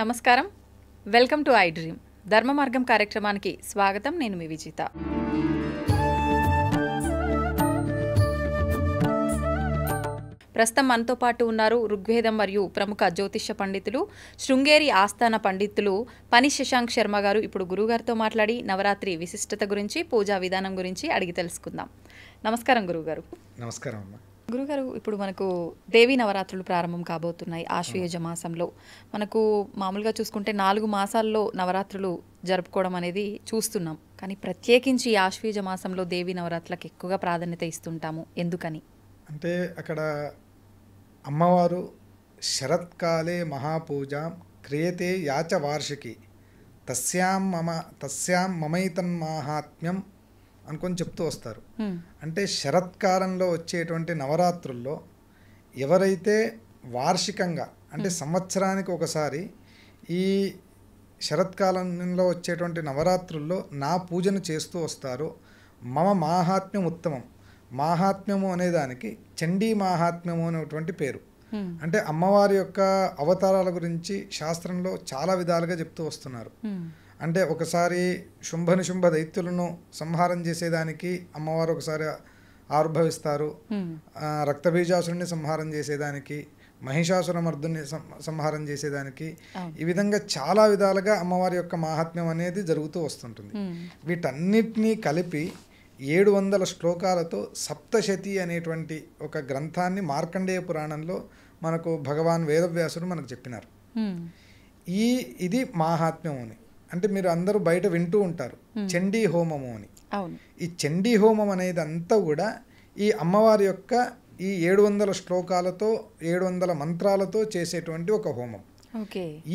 నమస్కారం welcome to I dream ధర్మ మార్గం కార్యక్రమానికి స్వాగతం నేను మీ విజిత ప్రస్తుతం మనతో పాటు ఉన్నారు ఋగ్వేదం మరియు ప్రముఖ జ్యోతిష్య పండితులు శృంగేరి ఆస్థాన పండితులు పని శశాంక్ శర్మ గారు ఇప్పుడు గురుగారితో మాట్లాడి నవరాత్రి విశిష్టత గురించి పూజా విధానం గురించి అడిగి తెలుసుకుందాం నమస్కారం గురుగారు నమస్కారం అమ్మా గురుగారు ఇప్పుడు మనకు దేవీ నవరాత్రులు ప్రారంభం కాబోతున్నాయి ఆశ్వయుజ మాసంలో మనకు మామూలుగా చూసుకుంటే నాలుగు మాసాల్లో నవరాత్రులు జరుపుకోవడం అనేది చూస్తున్నాం కానీ ప్రత్యేకించి ఆశ్వయుజ మాసంలో దేవీ నవరాత్రులకు ఎక్కువగా ప్రాధాన్యత ఇస్తుంటాము ఎందుకని అంటే అక్కడ అమ్మవారు శరత్కాలే మహాపూజ క్రియతే యాచ వార్షికి తస్యాం మమ తస్యాం మమైతన్మాహాత్మ్యం అనుకొని చెప్తూ వస్తారు అంటే శరత్కాలంలో వచ్చేటువంటి నవరాత్రుల్లో ఎవరైతే వార్షికంగా అంటే సంవత్సరానికి ఒకసారి ఈ శరత్కాలంలో వచ్చేటువంటి నవరాత్రుల్లో నా పూజను చేస్తూ వస్తారు మమ మాహాత్మ్యం ఉత్తమం మాహాత్మ్యము అనేదానికి చండీ మాహాత్మ్యము అనేటువంటి పేరు అంటే అమ్మవారి యొక్క అవతారాల గురించి శాస్త్రంలో చాలా విధాలుగా చెప్తూ వస్తున్నారు అంటే ఒకసారి శుంభనిశుంభ దైత్యులను సంహారం చేసేదానికి అమ్మవారు ఒకసారి ఆవిర్భవిస్తారు రక్తబీజాసురుణ్ణి సంహారం చేసేదానికి మహిషాసురమర్దుని సంహారం చేసేదానికి ఈ విధంగా చాలా విధాలుగా అమ్మవారి యొక్క మాహాత్మ్యం అనేది జరుగుతూ వస్తుంటుంది వీటన్నిటినీ కలిపి ఏడు వందల శ్లోకాలతో సప్తశతి అనేటువంటి ఒక గ్రంథాన్ని మార్కండేయ పురాణంలో మనకు భగవాన్ వేదవ్యాసుడు మనకు చెప్పినారు ఈ ఇది మాహాత్మ్యం అని అంటే మీరు అందరూ బయట వింటూ ఉంటారు చండీ హోమము అని ఈ చండీ హోమం అనేది అంతా కూడా ఈ అమ్మవారి యొక్క ఈ ఏడు వందల శ్లోకాలతో ఏడు వందల మంత్రాలతో చేసేటువంటి ఒక హోమం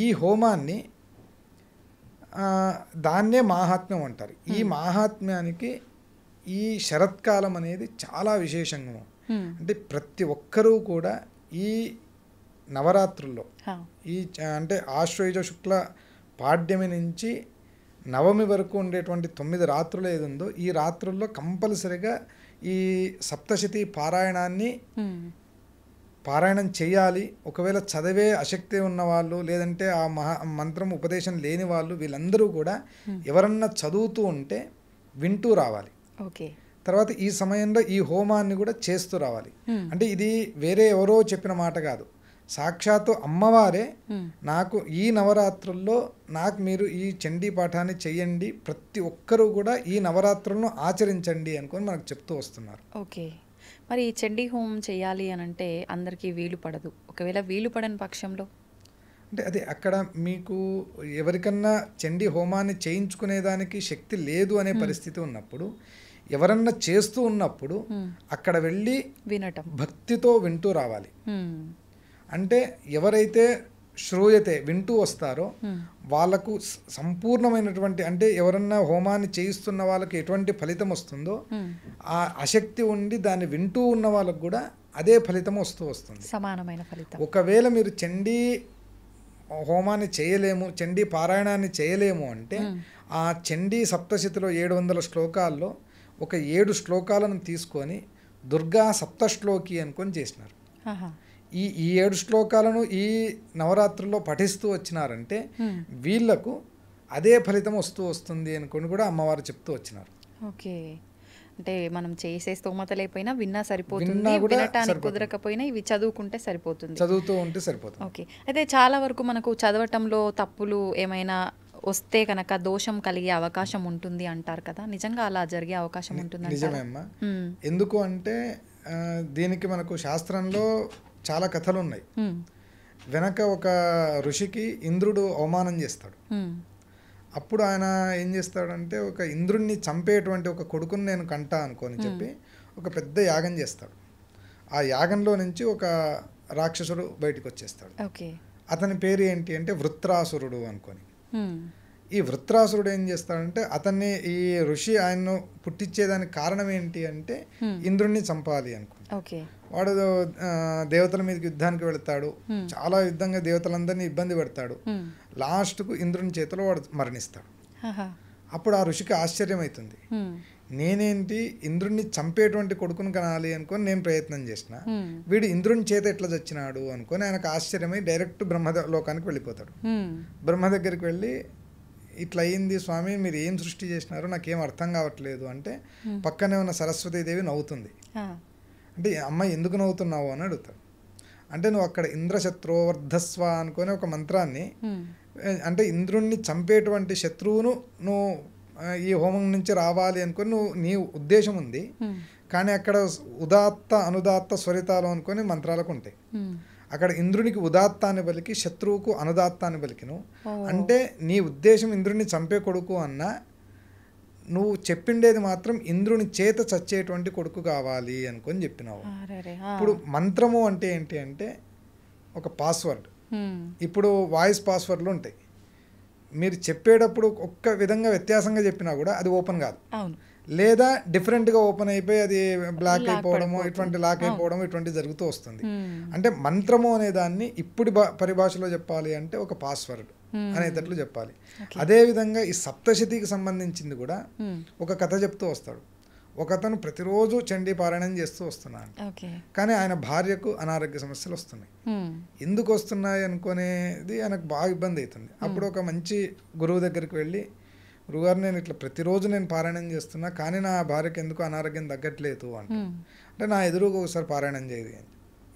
ఈ హోమాన్ని దాన్నే మాహాత్మ్యం అంటారు ఈ మాహాత్మ్యానికి ఈ శరత్కాలం అనేది చాలా విశేషంగా అంటే ప్రతి ఒక్కరూ కూడా ఈ నవరాత్రుల్లో ఈ అంటే ఆశ్రయుజ శుక్ల పాడ్యమి నుంచి నవమి వరకు ఉండేటువంటి తొమ్మిది రాత్రులు ఏది ఉందో ఈ రాత్రుల్లో కంపల్సరిగా ఈ సప్తశతి పారాయణాన్ని పారాయణం చేయాలి ఒకవేళ చదివే అశక్తి ఉన్నవాళ్ళు లేదంటే ఆ మహా మంత్రం ఉపదేశం లేని వాళ్ళు వీళ్ళందరూ కూడా ఎవరన్నా చదువుతూ ఉంటే వింటూ రావాలి ఓకే తర్వాత ఈ సమయంలో ఈ హోమాన్ని కూడా చేస్తూ రావాలి అంటే ఇది వేరే ఎవరో చెప్పిన మాట కాదు సాక్షాత్తు అమ్మవారే hmm. నాకు ఈ నవరాత్రుల్లో నాకు మీరు ఈ చండీ పాఠాన్ని చేయండి ప్రతి ఒక్కరూ కూడా ఈ నవరాత్రులను ఆచరించండి అనుకొని మనకు చెప్తూ వస్తున్నారు ఓకే మరి ఈ చండీ హోమం చేయాలి అని అంటే అందరికీ వీలు పడదు ఒకవేళ వీలు పడని పక్షంలో అంటే అది అక్కడ మీకు ఎవరికన్నా చండీ హోమాన్ని చేయించుకునేదానికి శక్తి లేదు అనే hmm. పరిస్థితి ఉన్నప్పుడు ఎవరన్నా చేస్తూ ఉన్నప్పుడు hmm. అక్కడ వెళ్ళి వినటం భక్తితో వింటూ రావాలి అంటే ఎవరైతే శ్రూయతే వింటూ వస్తారో వాళ్ళకు సంపూర్ణమైనటువంటి అంటే ఎవరన్నా హోమాన్ని చేయిస్తున్న వాళ్ళకి ఎటువంటి ఫలితం వస్తుందో ఆ అశక్తి ఉండి దాన్ని వింటూ ఉన్న వాళ్ళకు కూడా అదే ఫలితం వస్తూ వస్తుంది సమానమైన ఫలితం ఒకవేళ మీరు చండీ హోమాన్ని చేయలేము చండీ పారాయణాన్ని చేయలేము అంటే ఆ చండీ సప్తశతిలో ఏడు వందల శ్లోకాల్లో ఒక ఏడు శ్లోకాలను తీసుకొని దుర్గా సప్త శ్లోకి అనుకొని చేసినారు ఈ ఈ ఏడు శ్లోకాలను ఈ నవరాత్రుల్లో పఠిస్తూ వచ్చినారంటే hmm. వీళ్లకు అదే ఫలితం వస్తూ వస్తుంది అనుకుని కూడా అమ్మవారు చెప్తూ వచ్చినారు ఓకే అంటే మనం చేసే స్తోమత లేకపోయినా విన్నా సరిపోతుంది వినటానికి కుదరకపోయినా ఇవి చదువుకుంటే సరిపోతుంది చదువుతూ ఉంటే సరిపోతుంది ఓకే అయితే చాలా వరకు మనకు చదవటంలో తప్పులు ఏమైనా వస్తే కనుక దోషం కలిగే అవకాశం ఉంటుంది అంటారు కదా నిజంగా అలా జరిగే అవకాశం ఉంటుంది నిజమే అమ్మా hmm. ఎందుకు అంటే దీనికి మనకు శాస్త్రంలో చాలా కథలు ఉన్నాయి వెనక ఒక ఋషికి ఇంద్రుడు అవమానం చేస్తాడు అప్పుడు ఆయన ఏం చేస్తాడంటే ఒక ఇంద్రుణ్ణి చంపేటువంటి ఒక కొడుకుని నేను కంటా అనుకోని చెప్పి ఒక పెద్ద యాగం చేస్తాడు ఆ యాగంలో నుంచి ఒక రాక్షసుడు బయటకు వచ్చేస్తాడు అతని పేరు ఏంటి అంటే వృత్రాసురుడు అనుకొని ఈ వృత్రాసురుడు ఏం చేస్తాడంటే అతన్ని ఈ ఋషి ఆయన్ను పుట్టించేదానికి కారణం ఏంటి అంటే ఇంద్రుణ్ణి చంపాలి అనుకోని వాడు దేవతల మీద యుద్ధానికి వెళతాడు చాలా యుద్ధంగా దేవతలందరినీ ఇబ్బంది పెడతాడు లాస్ట్కు ఇంద్రుని చేతిలో వాడు మరణిస్తాడు అప్పుడు ఆ ఋషికి ఆశ్చర్యం అవుతుంది నేనేంటి ఇంద్రుణ్ణి చంపేటువంటి కొడుకును కనాలి అనుకుని నేను ప్రయత్నం చేసిన వీడు ఇంద్రుని చేత ఎట్లా చచ్చినాడు అనుకుని ఆయనకు ఆశ్చర్యమై డైరెక్ట్ బ్రహ్మ లోకానికి వెళ్ళిపోతాడు బ్రహ్మ దగ్గరికి వెళ్ళి ఇట్లా అయింది స్వామి మీరు ఏం సృష్టి చేసినారో నాకేం అర్థం కావట్లేదు అంటే పక్కనే ఉన్న సరస్వతీదేవి నవ్వుతుంది అంటే అమ్మాయి ఎందుకు నవ్వుతున్నావు అని అడుగుతాడు అంటే నువ్వు అక్కడ ఇంద్రశత్రువర్ధస్వ అనుకునే ఒక మంత్రాన్ని అంటే ఇంద్రుణ్ణి చంపేటువంటి శత్రువును నువ్వు ఈ హోమం నుంచి రావాలి అనుకుని నువ్వు నీ ఉద్దేశం ఉంది కానీ అక్కడ ఉదాత్త అనుదాత్త స్వరితాలు అనుకుని మంత్రాలకు ఉంటాయి అక్కడ ఇంద్రునికి ఉదాత్తాన్ని పలికి శత్రువుకు అనుదాత్తాన్ని పలికిను అంటే నీ ఉద్దేశం ఇంద్రుడిని చంపే కొడుకు అన్నా నువ్వు చెప్పిండేది మాత్రం ఇంద్రుని చేత చచ్చేటువంటి కొడుకు కావాలి అనుకొని చెప్పినావు ఇప్పుడు మంత్రము అంటే ఏంటి అంటే ఒక పాస్వర్డ్ ఇప్పుడు వాయిస్ పాస్వర్డ్లు ఉంటాయి మీరు చెప్పేటప్పుడు ఒక్క విధంగా వ్యత్యాసంగా చెప్పినా కూడా అది ఓపెన్ కాదు లేదా డిఫరెంట్గా ఓపెన్ అయిపోయి అది బ్లాక్ అయిపోవడము ఇటువంటి లాక్ అయిపోవడము ఇటువంటి జరుగుతూ వస్తుంది అంటే మంత్రము అనే దాన్ని ఇప్పుడు పరిభాషలో చెప్పాలి అంటే ఒక పాస్వర్డ్ Hmm. అనేటట్లు చెప్పాలి అదేవిధంగా ఈ సప్తశతికి సంబంధించింది కూడా hmm. ఒక కథ చెప్తూ వస్తాడు ఒక అతను ప్రతిరోజు చండీ పారాయణం చేస్తూ వస్తున్నాడు కానీ ఆయన భార్యకు అనారోగ్య సమస్యలు వస్తున్నాయి hmm. ఎందుకు వస్తున్నాయి అనుకునేది ఆయనకు బాగా ఇబ్బంది అవుతుంది అప్పుడు ఒక మంచి గురువు దగ్గరికి వెళ్ళి గురుగారు నేను ఇట్లా ప్రతిరోజు నేను పారాయణం చేస్తున్నా కానీ నా భార్యకు ఎందుకు అనారోగ్యం తగ్గట్లేదు అంటే అంటే నా ఎదురుగా ఒకసారి పారాయణం చేయదు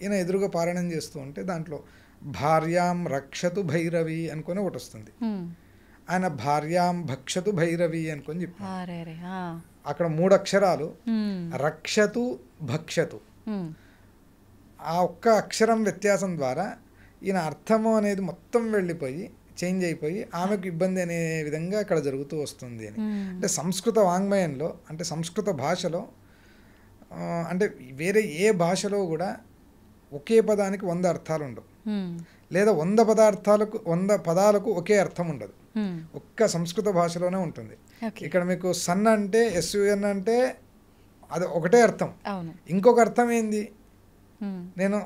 ఈయన ఎదురుగా పారాయణం చేస్తూ ఉంటే దాంట్లో భార్యాం రక్షతు భైరవి అనుకొని ఒకటి వస్తుంది ఆయన భార్యాం భక్షతు భైరవి అనుకొని చెప్పారు అక్కడ మూడు అక్షరాలు రక్షతు భక్షతు ఆ ఒక్క అక్షరం వ్యత్యాసం ద్వారా ఈయన అర్థము అనేది మొత్తం వెళ్ళిపోయి చేంజ్ అయిపోయి ఆమెకు ఇబ్బంది అనే విధంగా ఇక్కడ జరుగుతూ వస్తుంది అని అంటే సంస్కృత వాంగ్మయంలో అంటే సంస్కృత భాషలో అంటే వేరే ఏ భాషలో కూడా ఒకే పదానికి వంద అర్థాలు ఉండవు Hmm. లేదా వంద పదార్థాలకు వంద పదాలకు ఒకే అర్థం ఉండదు hmm. ఒక్క సంస్కృత భాషలోనే ఉంటుంది ఇక్కడ మీకు సన్ అంటే ఎస్యుఎన్ అంటే అది ఒకటే అర్థం ఇంకొక అర్థం ఏంది hmm. నేను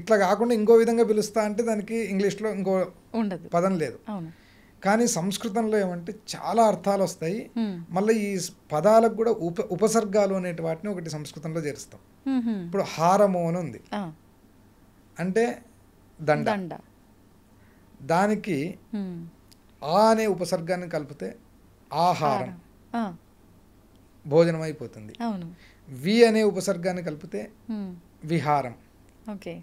ఇట్లా కాకుండా ఇంకో విధంగా పిలుస్తా అంటే దానికి ఇంగ్లీష్లో ఇంకో పదం లేదు కానీ సంస్కృతంలో ఏమంటే చాలా అర్థాలు వస్తాయి మళ్ళీ ఈ పదాలకు కూడా ఉప ఉపసర్గాలు అనేటి వాటిని ఒకటి సంస్కృతంలో చేరుస్తాం ఇప్పుడు హారము అని ఉంది అంటే దండ దానికి ఆ అనే ఉపసర్గాన్ని కలిపితే ఆహారం భోజనం అయిపోతుంది వి అనే ఉపసర్గాన్ని కలిపితే విహారం ఓకే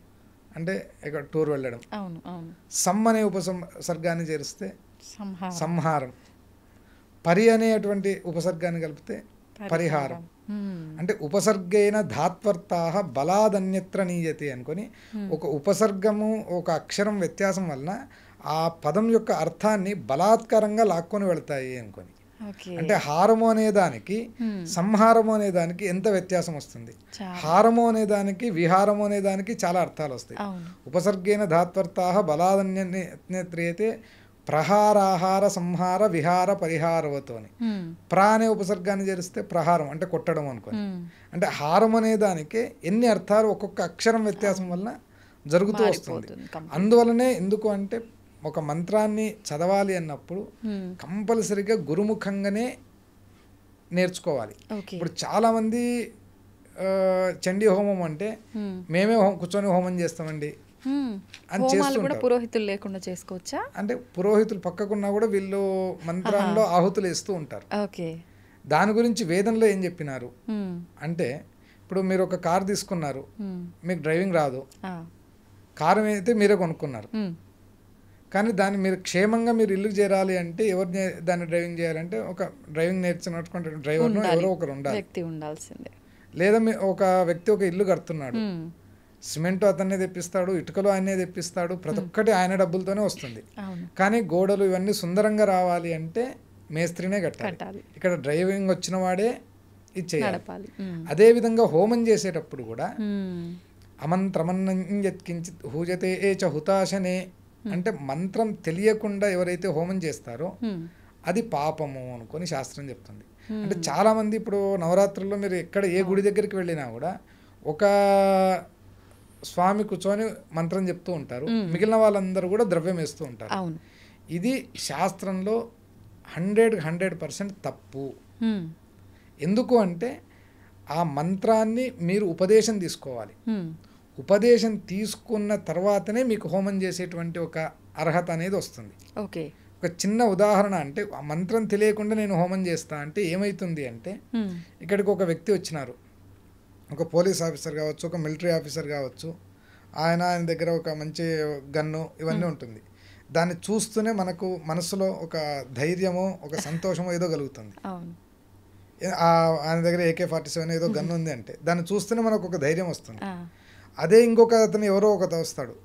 అంటే ఇక్కడ టూర్ వెళ్ళడం అవును అవును సమ్ అనే ఉపసర్గాన్ని చేరిస్తే సంహారం పరి అనేటువంటి ఉపసర్గాన్ని కలిపితే పరిహారం Hmm. అంటే ఉపసర్గైన ధాత్వర్తా బలాదన్యత్ర నీయతి అనుకొని hmm. ఒక ఉపసర్గము ఒక అక్షరం వ్యత్యాసం వలన ఆ పదం యొక్క అర్థాన్ని బలాత్కారంగా లాక్కొని వెళ్తాయి అనుకొని అంటే హారము అనే దానికి hmm. సంహారము అనేదానికి ఎంత వ్యత్యాసం వస్తుంది హారము అనే దానికి విహారము అనేదానికి చాలా అర్థాలు వస్తాయి ఉపసర్గేన ధాత్వర్తా బలాదన్యత్రియతే ప్రహారాహార సంహార విహార పరిహారవతో అని ప్ర అనే ఉపసర్గాన్ని చేరిస్తే ప్రహారం అంటే కొట్టడం అనుకోని అంటే హారం అనే దానికి ఎన్ని అర్థాలు ఒక్కొక్క అక్షరం వ్యత్యాసం వల్ల జరుగుతూ వస్తుంది అందువలనే ఎందుకు అంటే ఒక మంత్రాన్ని చదవాలి అన్నప్పుడు కంపల్సరిగా గురుముఖంగానే నేర్చుకోవాలి ఇప్పుడు చాలామంది చండీ హోమం అంటే మేమే కూర్చొని హోమం చేస్తామండి అని చేస్తుంటారు పురోహితులు లేకుండా చేసుకోవచ్చా అంటే పురోహితులు పక్కకున్నా కూడా వీళ్ళు మంత్రాల్లో ఆహుతులు వేస్తూ ఉంటారు ఓకే దాని గురించి వేదంలో ఏం చెప్పినారు అంటే ఇప్పుడు మీరు ఒక కార్ తీసుకున్నారు మీకు డ్రైవింగ్ రాదు కారు అయితే మీరే కొనుక్కున్నారు కానీ దాన్ని మీరు క్షేమంగా మీరు ఇల్లు చేరాలి అంటే ఎవరు దాన్ని డ్రైవింగ్ చేయాలంటే ఒక డ్రైవింగ్ నేర్చుకున్నటువంటి డ్రైవర్ ఎవరో ఒకరు ఉండాలి వ్యక్తి ఉండాల్సిందే లేదా ఒక వ్యక్తి ఒక ఇల్లు కడుతున్నాడు సిమెంట్ అతన్నే తెప్పిస్తాడు ఇటుకలు ఆయనే తెప్పిస్తాడు ప్రతి ఒక్కటి ఆయన డబ్బులతోనే వస్తుంది కానీ గోడలు ఇవన్నీ సుందరంగా రావాలి అంటే మేస్త్రినే కట్టాలి ఇక్కడ డ్రైవింగ్ వచ్చిన వాడే ఇచ్చేయాలి అదే విధంగా హోమం చేసేటప్పుడు కూడా అమంత్రమన్నంకించిత్ హూజతే ఏ చ హుతాశనే అంటే మంత్రం తెలియకుండా ఎవరైతే హోమం చేస్తారో అది పాపము అనుకొని శాస్త్రం చెప్తుంది అంటే చాలామంది ఇప్పుడు నవరాత్రుల్లో మీరు ఎక్కడ ఏ గుడి దగ్గరికి వెళ్ళినా కూడా ఒక స్వామి కూర్చొని మంత్రం చెప్తూ ఉంటారు మిగిలిన వాళ్ళందరూ కూడా ద్రవ్యం వేస్తూ ఉంటారు ఇది శాస్త్రంలో హండ్రెడ్ హండ్రెడ్ పర్సెంట్ తప్పు ఎందుకు అంటే ఆ మంత్రాన్ని మీరు ఉపదేశం తీసుకోవాలి ఉపదేశం తీసుకున్న తర్వాతనే మీకు హోమం చేసేటువంటి ఒక అర్హత అనేది వస్తుంది ఓకే ఒక చిన్న ఉదాహరణ అంటే ఆ మంత్రం తెలియకుండా నేను హోమం చేస్తా అంటే ఏమైతుంది అంటే ఇక్కడికి ఒక వ్యక్తి వచ్చినారు ఒక పోలీస్ ఆఫీసర్ కావచ్చు ఒక మిలిటరీ ఆఫీసర్ కావచ్చు ఆయన ఆయన దగ్గర ఒక మంచి గన్ను ఇవన్నీ ఉంటుంది దాన్ని చూస్తూనే మనకు మనసులో ఒక ధైర్యమో ఒక సంతోషమో ఏదో కలుగుతుంది ఆయన దగ్గర ఏకే ఫార్టీ సెవెన్ ఏదో గన్ను ఉంది అంటే దాన్ని చూస్తూనే మనకు ఒక ధైర్యం వస్తుంది అదే ఇంకొక అతను ఎవరో ఒకత వస్తాడు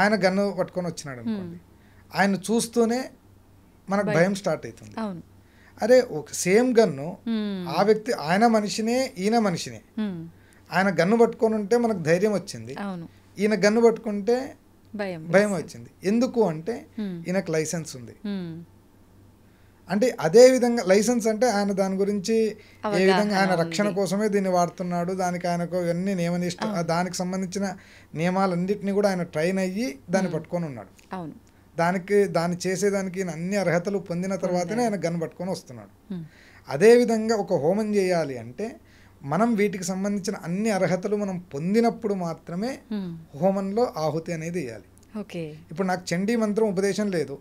ఆయన గన్ను పట్టుకొని వచ్చినాడు అనుకోండి ఆయన చూస్తూనే మనకు భయం స్టార్ట్ అవుతుంది అరే ఒక సేమ్ గన్ను ఆ వ్యక్తి ఆయన మనిషినే ఈయన మనిషినే ఆయన గన్ను పట్టుకొని ఉంటే మనకు ధైర్యం వచ్చింది ఈయన గన్ను పట్టుకుంటే భయం భయం వచ్చింది ఎందుకు అంటే ఈయనకు లైసెన్స్ ఉంది అంటే అదే విధంగా లైసెన్స్ అంటే ఆయన దాని గురించి ఏ విధంగా ఆయన రక్షణ కోసమే దీన్ని వాడుతున్నాడు దానికి ఆయనకు ఇవన్నీ నియమ దానికి సంబంధించిన నియమాలన్నింటినీ కూడా ఆయన ట్రైన్ అయ్యి దాన్ని పట్టుకొని ఉన్నాడు అవును దానికి దాన్ని చేసేదానికి అన్ని అర్హతలు పొందిన తర్వాతనే ఆయన గన్ పట్టుకొని వస్తున్నాడు అదేవిధంగా ఒక హోమం చేయాలి అంటే మనం వీటికి సంబంధించిన అన్ని అర్హతలు మనం పొందినప్పుడు మాత్రమే హోమంలో ఆహుతి అనేది వేయాలి ఇప్పుడు నాకు చండీ మంత్రం ఉపదేశం లేదు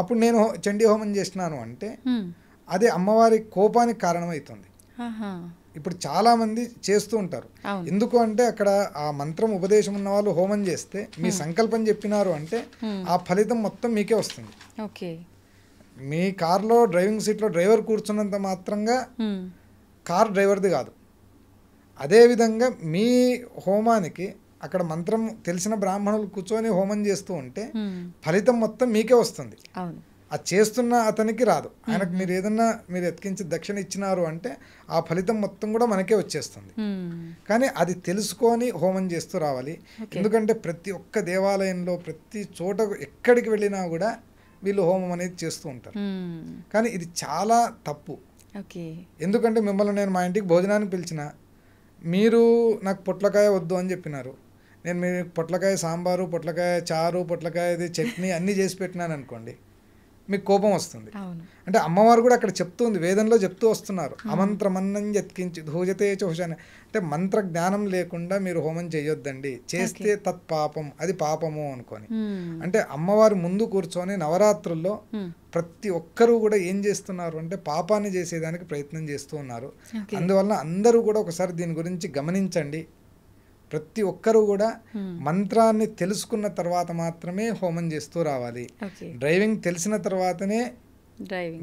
అప్పుడు నేను చండీ హోమం చేసినాను అంటే అదే అమ్మవారి కోపానికి కారణమవుతుంది ఇప్పుడు చాలామంది చేస్తూ ఉంటారు ఎందుకు అంటే అక్కడ ఆ మంత్రం ఉపదేశం ఉన్న వాళ్ళు హోమం చేస్తే మీ సంకల్పం చెప్పినారు అంటే ఆ ఫలితం మొత్తం మీకే వస్తుంది మీ కార్లో డ్రైవింగ్ సీట్లో డ్రైవర్ కూర్చున్నంత మాత్రంగా కార్ డ్రైవర్ది కాదు అదేవిధంగా మీ హోమానికి అక్కడ మంత్రం తెలిసిన బ్రాహ్మణులు కూర్చొని హోమం చేస్తూ ఉంటే ఫలితం మొత్తం మీకే వస్తుంది అది చేస్తున్న అతనికి రాదు ఆయనకు మీరు ఏదన్నా మీరు ఎతికించి దక్షిణ ఇచ్చినారు అంటే ఆ ఫలితం మొత్తం కూడా మనకే వచ్చేస్తుంది కానీ అది తెలుసుకొని హోమం చేస్తూ రావాలి ఎందుకంటే ప్రతి ఒక్క దేవాలయంలో ప్రతి చోట ఎక్కడికి వెళ్ళినా కూడా వీళ్ళు హోమం అనేది చేస్తూ ఉంటారు కానీ ఇది చాలా తప్పు ఎందుకంటే మిమ్మల్ని నేను మా ఇంటికి భోజనాన్ని పిలిచిన మీరు నాకు పొట్లకాయ వద్దు అని చెప్పినారు నేను మీరు పొట్లకాయ సాంబారు పొట్లకాయ చారు పొట్లకాయ చట్నీ అన్నీ చేసి పెట్టినాను అనుకోండి మీకు కోపం వస్తుంది అంటే అమ్మవారు కూడా అక్కడ చెప్తుంది వేదంలో చెప్తూ వస్తున్నారు అమంత్ర ఎత్కించి ధూజతే చోషాన్ని అంటే మంత్ర జ్ఞానం లేకుండా మీరు హోమం చేయొద్దండి చేస్తే తత్ పాపం అది పాపము అనుకొని అంటే అమ్మవారు ముందు కూర్చొని నవరాత్రుల్లో ప్రతి ఒక్కరూ కూడా ఏం చేస్తున్నారు అంటే పాపాన్ని చేసేదానికి ప్రయత్నం చేస్తూ ఉన్నారు అందువల్ల అందరూ కూడా ఒకసారి దీని గురించి గమనించండి ప్రతి ఒక్కరూ కూడా మంత్రాన్ని తెలుసుకున్న తర్వాత మాత్రమే హోమం చేస్తూ రావాలి డ్రైవింగ్ తెలిసిన తర్వాతనే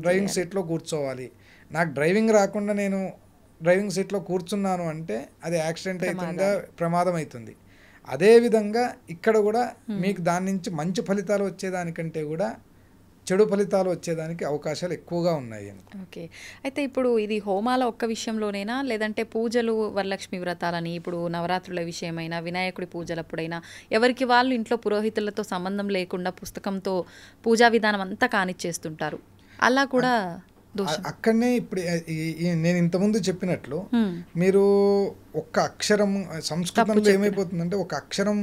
డ్రైవింగ్ సీట్లో కూర్చోవాలి నాకు డ్రైవింగ్ రాకుండా నేను డ్రైవింగ్ సీట్లో కూర్చున్నాను అంటే అది యాక్సిడెంట్ అవుతుందా ప్రమాదం అవుతుంది అదేవిధంగా ఇక్కడ కూడా మీకు దాని నుంచి మంచి ఫలితాలు వచ్చేదానికంటే కూడా చెడు ఫలితాలు వచ్చేదానికి అవకాశాలు ఎక్కువగా ఉన్నాయి ఓకే అయితే ఇప్పుడు ఇది హోమాల ఒక్క విషయంలోనైనా లేదంటే పూజలు వరలక్ష్మి వ్రతాలని ఇప్పుడు నవరాత్రుల విషయమైనా వినాయకుడి పూజలప్పుడైనా ఎవరికి వాళ్ళు ఇంట్లో పురోహితులతో సంబంధం లేకుండా పుస్తకంతో పూజా విధానం అంతా కానిచ్చేస్తుంటారు అలా కూడా అక్కడనే ఇప్పుడు నేను ఇంతకుముందు చెప్పినట్లు మీరు ఒక్క అక్షరం సంస్కృతంలో ఏమైపోతుందంటే ఒక అక్షరం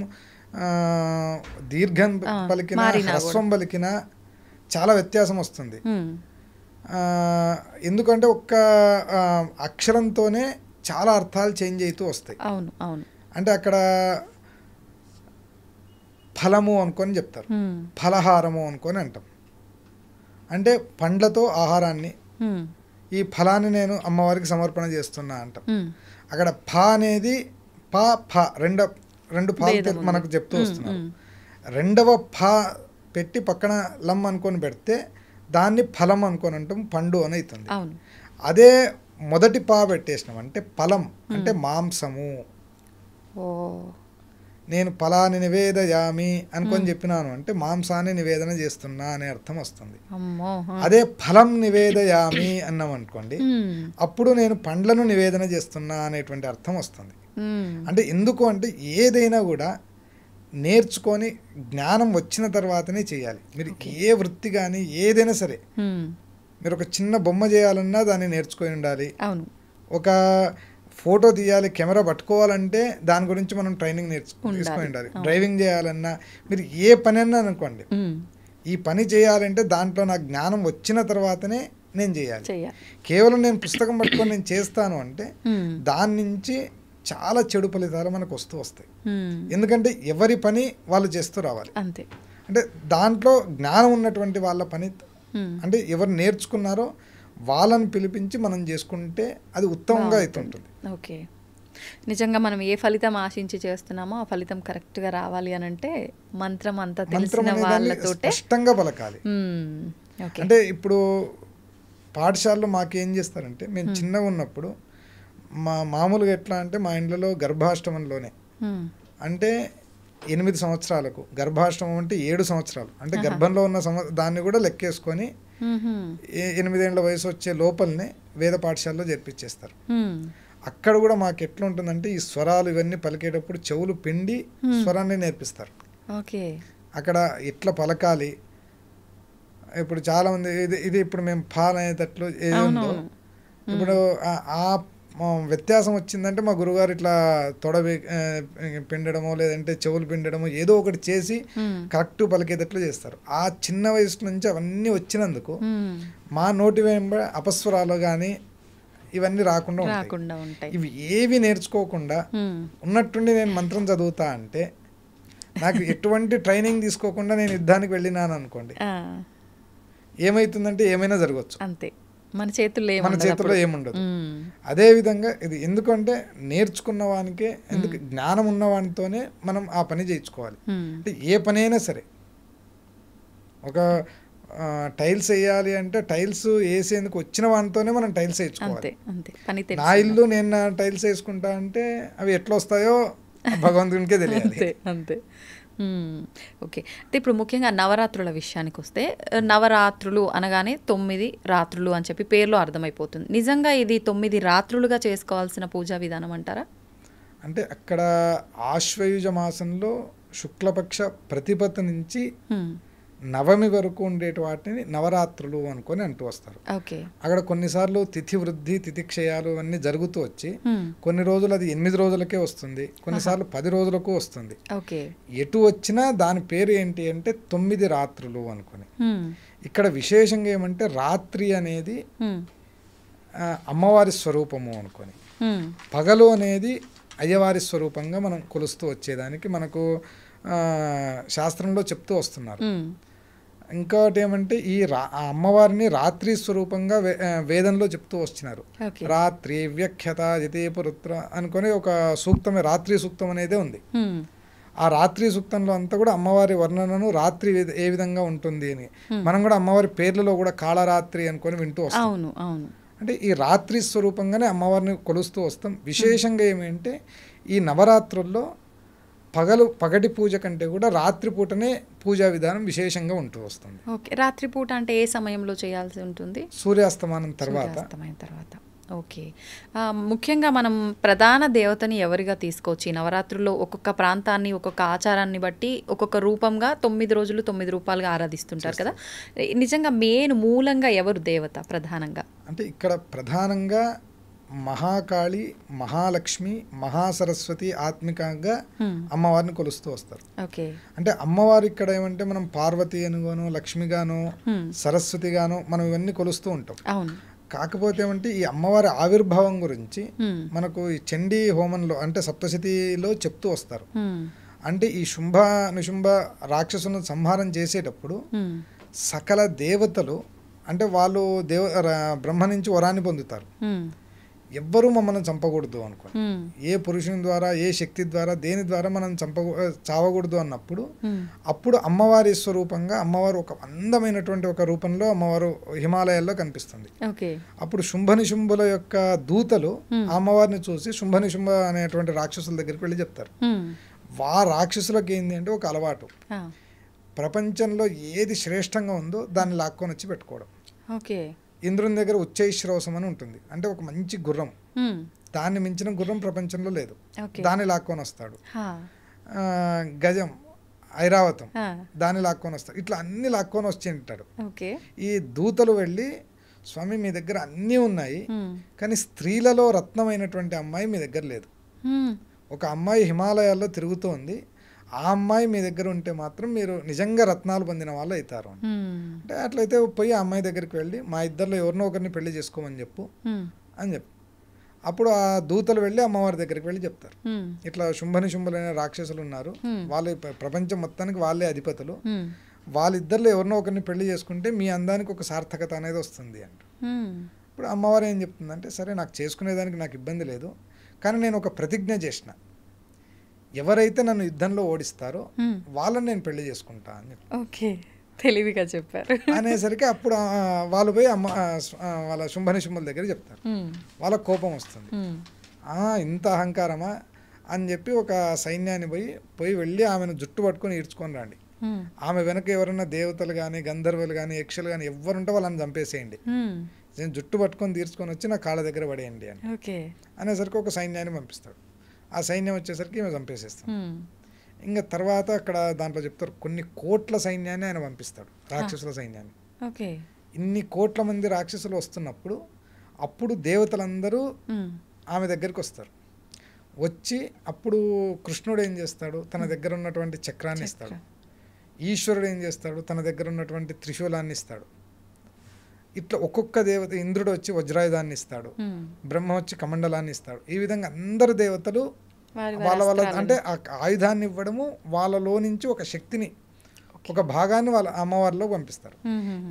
దీర్ఘం పలికిన హ్రస్వం పలికిన చాలా వ్యత్యాసం వస్తుంది ఎందుకంటే ఒక్క అక్షరంతోనే చాలా అర్థాలు చేంజ్ అవుతూ వస్తాయి అవును అవును అంటే అక్కడ ఫలము అనుకొని చెప్తారు ఫలహారము అనుకొని అంటాం అంటే పండ్లతో ఆహారాన్ని ఈ ఫలాన్ని నేను అమ్మవారికి సమర్పణ చేస్తున్నా అంటాం అక్కడ ఫ అనేది ప ఫ రెండో రెండు ఫాలు మనకు చెప్తూ వస్తున్నారు రెండవ ఫ పెట్టి పక్కన లమ్ అనుకొని పెడితే దాన్ని ఫలం అనుకొని అంటాం పండు అని అవుతుంది అదే మొదటి పా పెట్టేసినాం అంటే ఫలం అంటే మాంసము నేను ఫలాన్ని నివేదయామి అనుకొని చెప్పినాను అంటే మాంసాన్ని నివేదన చేస్తున్నా అనే అర్థం వస్తుంది అదే ఫలం నివేదయామి అన్నాం అనుకోండి అప్పుడు నేను పండ్లను నివేదన చేస్తున్నా అనేటువంటి అర్థం వస్తుంది అంటే ఎందుకు అంటే ఏదైనా కూడా నేర్చుకొని జ్ఞానం వచ్చిన తర్వాతనే చేయాలి మీరు ఏ వృత్తి కానీ ఏదైనా సరే మీరు ఒక చిన్న బొమ్మ చేయాలన్నా దాన్ని నేర్చుకొని ఉండాలి అవును ఒక ఫోటో తీయాలి కెమెరా పట్టుకోవాలంటే దాని గురించి మనం ట్రైనింగ్ నేర్చుకొని ఉండాలి డ్రైవింగ్ చేయాలన్నా మీరు ఏ పని అన్నా అనుకోండి ఈ పని చేయాలంటే దాంట్లో నాకు జ్ఞానం వచ్చిన తర్వాతనే నేను చేయాలి కేవలం నేను పుస్తకం పట్టుకొని నేను చేస్తాను అంటే దాని నుంచి చాలా చెడు ఫలితాలు మనకు వస్తూ వస్తాయి ఎందుకంటే ఎవరి పని వాళ్ళు చేస్తూ రావాలి అంతే అంటే దాంట్లో జ్ఞానం ఉన్నటువంటి వాళ్ళ పని అంటే ఎవరు నేర్చుకున్నారో వాళ్ళని పిలిపించి మనం చేసుకుంటే అది ఉత్తమంగా అయితే ఉంటుంది ఓకే నిజంగా మనం ఏ ఫలితం ఆశించి చేస్తున్నామో ఆ ఫలితం కరెక్ట్ గా రావాలి అని అంటే మంత్రం అంతా మంత్రం స్పష్టంగా పలకాలి అంటే ఇప్పుడు పాఠశాలలో మాకేం చేస్తారంటే మేము చిన్నగా ఉన్నప్పుడు మా మామూలుగా ఎట్లా అంటే మా ఇండ్లలో గర్భాష్టమంలోనే అంటే ఎనిమిది సంవత్సరాలకు గర్భాష్టమం అంటే ఏడు సంవత్సరాలు అంటే గర్భంలో ఉన్న సంవ దాన్ని కూడా లెక్కేసుకొని ఎనిమిదేళ్ల వయసు వచ్చే లోపలనే వేద పాఠశాలలో జరిపించేస్తారు అక్కడ కూడా మాకు ఎట్లా ఉంటుందంటే ఈ స్వరాలు ఇవన్నీ పలికేటప్పుడు చెవులు పిండి స్వరాన్ని నేర్పిస్తారు ఓకే అక్కడ ఎట్లా పలకాలి ఇప్పుడు చాలా మంది ఇది ఇది ఇప్పుడు మేము పాలనేటట్లు ఏది ఉందో ఇప్పుడు ఆ మా వ్యత్యాసం వచ్చిందంటే మా గురుగారు ఇట్లా తొడ పిండడమో లేదంటే చెవులు పిండడమో ఏదో ఒకటి చేసి కరెక్ట్ పలికేటట్లు చేస్తారు ఆ చిన్న వయసు నుంచి అవన్నీ వచ్చినందుకు మా నోటి వెంబ అపస్వరాలు కానీ ఇవన్నీ రాకుండా ఉంటాయి ఇవి ఏవి నేర్చుకోకుండా ఉన్నట్టుండి నేను మంత్రం చదువుతా అంటే నాకు ఎటువంటి ట్రైనింగ్ తీసుకోకుండా నేను యుద్ధానికి వెళ్ళినాను అనుకోండి ఏమైతుందంటే ఏమైనా జరగచ్చు అంతే మన చేతుల్లో మన చేతుల్లో ఏముండదు అదే విధంగా ఇది ఎందుకంటే నేర్చుకున్న వానికే ఎందుకు జ్ఞానం ఉన్న వానితోనే మనం ఆ పని చేయించుకోవాలి అంటే ఏ పని అయినా సరే ఒక టైల్స్ వేయాలి అంటే టైల్స్ వేసేందుకు వచ్చిన వానితోనే మనం టైల్స్ వేయించుకోవాలి నా ఇల్లు నేను టైల్స్ వేసుకుంటా అంటే అవి ఎట్లా వస్తాయో భగవంతునికే తెలియాలి అంతే ఓకే అంటే ఇప్పుడు ముఖ్యంగా నవరాత్రుల విషయానికి వస్తే నవరాత్రులు అనగానే తొమ్మిది రాత్రులు అని చెప్పి పేర్లో అర్థమైపోతుంది నిజంగా ఇది తొమ్మిది రాత్రులుగా చేసుకోవాల్సిన పూజా విధానం అంటారా అంటే అక్కడ ఆశ్వయుజ మాసంలో శుక్లపక్ష ప్రతిపత్తి నుంచి నవమి వరకు ఉండేటి వాటిని నవరాత్రులు అనుకొని అంటూ వస్తారు అక్కడ కొన్నిసార్లు తిథి వృద్ధి తిథి క్షయాలు అన్ని జరుగుతూ వచ్చి కొన్ని రోజులు అది ఎనిమిది రోజులకే వస్తుంది కొన్నిసార్లు పది రోజులకు వస్తుంది ఎటు వచ్చినా దాని పేరు ఏంటి అంటే తొమ్మిది రాత్రులు అనుకొని ఇక్కడ విశేషంగా ఏమంటే రాత్రి అనేది అమ్మవారి స్వరూపము అనుకొని పగలు అనేది అయ్యవారి స్వరూపంగా మనం కొలుస్తూ వచ్చేదానికి మనకు శాస్త్రంలో చెప్తూ వస్తున్నారు ఇంకోటి ఏమంటే ఈ రా అమ్మవారిని రాత్రి స్వరూపంగా వేదంలో చెప్తూ వస్తున్నారు రాత్రి వ్యఖ్యత జితీపురుత్ర అనుకుని ఒక సూక్తమే రాత్రి సూక్తం అనేది ఉంది ఆ రాత్రి సూక్తంలో అంతా కూడా అమ్మవారి వర్ణనను రాత్రి ఏ విధంగా ఉంటుంది అని మనం కూడా అమ్మవారి పేర్లలో కూడా కాళరాత్రి అనుకొని వింటూ వస్తాం అంటే ఈ రాత్రి స్వరూపంగానే అమ్మవారిని కొలుస్తూ వస్తాం విశేషంగా ఏమంటే ఈ నవరాత్రుల్లో పగలు పగటి పూజ కంటే కూడా రాత్రిపూటనే పూజా విధానం విశేషంగా ఉంటూ వస్తుంది ఓకే రాత్రిపూట అంటే ఏ సమయంలో చేయాల్సి ఉంటుంది సూర్యాస్తమానం తర్వాత తర్వాత ఓకే ముఖ్యంగా మనం ప్రధాన దేవతని ఎవరిగా తీసుకోవచ్చు నవరాత్రుల్లో ఒక్కొక్క ప్రాంతాన్ని ఒక్కొక్క ఆచారాన్ని బట్టి ఒక్కొక్క రూపంగా తొమ్మిది రోజులు తొమ్మిది రూపాలుగా ఆరాధిస్తుంటారు కదా నిజంగా మెయిన్ మూలంగా ఎవరు దేవత ప్రధానంగా అంటే ఇక్కడ ప్రధానంగా మహాకాళి మహాలక్ష్మి మహాసరస్వతి ఆత్మికంగా hmm. అమ్మవారిని కొలుస్తూ వస్తారు అంటే అమ్మవారు ఇక్కడ ఏమంటే మనం పార్వతి అనుగాను లక్ష్మిగాను hmm. సరస్వతిగాను మనం ఇవన్నీ కొలుస్తూ ఉంటాం కాకపోతే ఏమంటే ఈ అమ్మవారి ఆవిర్భావం గురించి hmm. మనకు ఈ చండీ హోమంలో అంటే సప్తశతిలో చెప్తూ వస్తారు అంటే ఈ శుంభ నిశుంభ రాక్షసులను సంహారం చేసేటప్పుడు సకల దేవతలు అంటే వాళ్ళు దేవ బ్రహ్మ నుంచి వరాన్ని పొందుతారు ఎవ్వరూ మమ్మల్ని చంపకూడదు అనుకోండి ఏ పురుషుని ద్వారా ఏ శక్తి ద్వారా దేని ద్వారా మనం చంప చావకూడదు అన్నప్పుడు అప్పుడు అమ్మవారి స్వరూపంగా అమ్మవారు ఒక అందమైనటువంటి ఒక రూపంలో అమ్మవారు హిమాలయాల్లో కనిపిస్తుంది అప్పుడు శుంభనిశుంభుల యొక్క దూతలు అమ్మవారిని చూసి శుంభనిశుంభ అనేటువంటి రాక్షసుల దగ్గరికి వెళ్ళి చెప్తారు వా రాక్షసులకు ఏంటి అంటే ఒక అలవాటు ప్రపంచంలో ఏది శ్రేష్టంగా ఉందో దాన్ని లాక్కొని వచ్చి పెట్టుకోవడం ఓకే ఇంద్రుని దగ్గర ఉచ్చైశ్రవసం అని ఉంటుంది అంటే ఒక మంచి గుర్రం దాన్ని మించిన గుర్రం ప్రపంచంలో లేదు దాన్ని లాక్కొని వస్తాడు గజం ఐరావతం దాన్ని లాక్కొని వస్తాడు ఇట్లా అన్ని లాక్కొని తింటాడు ఈ దూతలు వెళ్ళి స్వామి మీ దగ్గర అన్నీ ఉన్నాయి కానీ స్త్రీలలో రత్నమైనటువంటి అమ్మాయి మీ దగ్గర లేదు ఒక అమ్మాయి హిమాలయాల్లో తిరుగుతోంది ఆ అమ్మాయి మీ దగ్గర ఉంటే మాత్రం మీరు నిజంగా రత్నాలు పొందిన వాళ్ళు అవుతారు అంటే అట్లయితే పోయి ఆ అమ్మాయి దగ్గరికి వెళ్ళి మా ఇద్దరిలో ఎవరినో ఒకరిని పెళ్లి చేసుకోమని చెప్పు అని చెప్పు అప్పుడు ఆ దూతలు వెళ్ళి అమ్మవారి దగ్గరికి వెళ్ళి చెప్తారు ఇట్లా శుంభని శుంభలైన రాక్షసులు ఉన్నారు వాళ్ళ ప్రపంచం మొత్తానికి వాళ్ళే అధిపతులు వాళ్ళిద్దరిలో ఎవరినో ఒకరిని పెళ్లి చేసుకుంటే మీ అందానికి ఒక సార్థకత అనేది వస్తుంది అంట ఇప్పుడు అమ్మవారు ఏం చెప్తుందంటే సరే నాకు చేసుకునేదానికి నాకు ఇబ్బంది లేదు కానీ నేను ఒక ప్రతిజ్ఞ చేసిన ఎవరైతే నన్ను యుద్ధంలో ఓడిస్తారో వాళ్ళని నేను పెళ్లి చేసుకుంటా అని ఓకే తెలివిగా చెప్పారు అనేసరికి అప్పుడు వాళ్ళు పోయి అమ్మ వాళ్ళ శుంభనిశుంభుల దగ్గర చెప్తారు వాళ్ళకు కోపం వస్తుంది ఇంత అహంకారమా అని చెప్పి ఒక సైన్యాన్ని పోయి పోయి వెళ్ళి ఆమెను జుట్టు పట్టుకొని ఈడ్చుకొని రండి ఆమె వెనక ఎవరైనా దేవతలు కానీ గంధర్వులు కానీ యక్షలు కానీ ఎవరుంటే వాళ్ళని చంపేసేయండి నేను జుట్టు పట్టుకొని తీర్చుకొని వచ్చి నా కాళ్ళ దగ్గర పడేయండి అని అనేసరికి ఒక సైన్యాన్ని పంపిస్తాడు ఆ సైన్యం వచ్చేసరికి మేము చంపేసేస్తాం ఇంకా తర్వాత అక్కడ దాంట్లో చెప్తారు కొన్ని కోట్ల సైన్యాన్ని ఆయన పంపిస్తాడు రాక్షసుల సైన్యాన్ని ఓకే ఇన్ని కోట్ల మంది రాక్షసులు వస్తున్నప్పుడు అప్పుడు దేవతలందరూ ఆమె దగ్గరికి వస్తారు వచ్చి అప్పుడు కృష్ణుడు ఏం చేస్తాడు తన దగ్గర ఉన్నటువంటి చక్రాన్ని ఇస్తాడు ఈశ్వరుడు ఏం చేస్తాడు తన దగ్గర ఉన్నటువంటి త్రిశూలాన్ని ఇస్తాడు ఇట్లా ఒక్కొక్క దేవత ఇంద్రుడు వచ్చి వజ్రాయుధాన్ని ఇస్తాడు బ్రహ్మ వచ్చి కమండలాన్ని ఇస్తాడు ఈ విధంగా అందరు దేవతలు వాళ్ళ వాళ్ళ అంటే ఆ ఆయుధాన్ని ఇవ్వడము వాళ్ళలో నుంచి ఒక శక్తిని ఒక భాగాన్ని వాళ్ళ అమ్మవారిలో పంపిస్తారు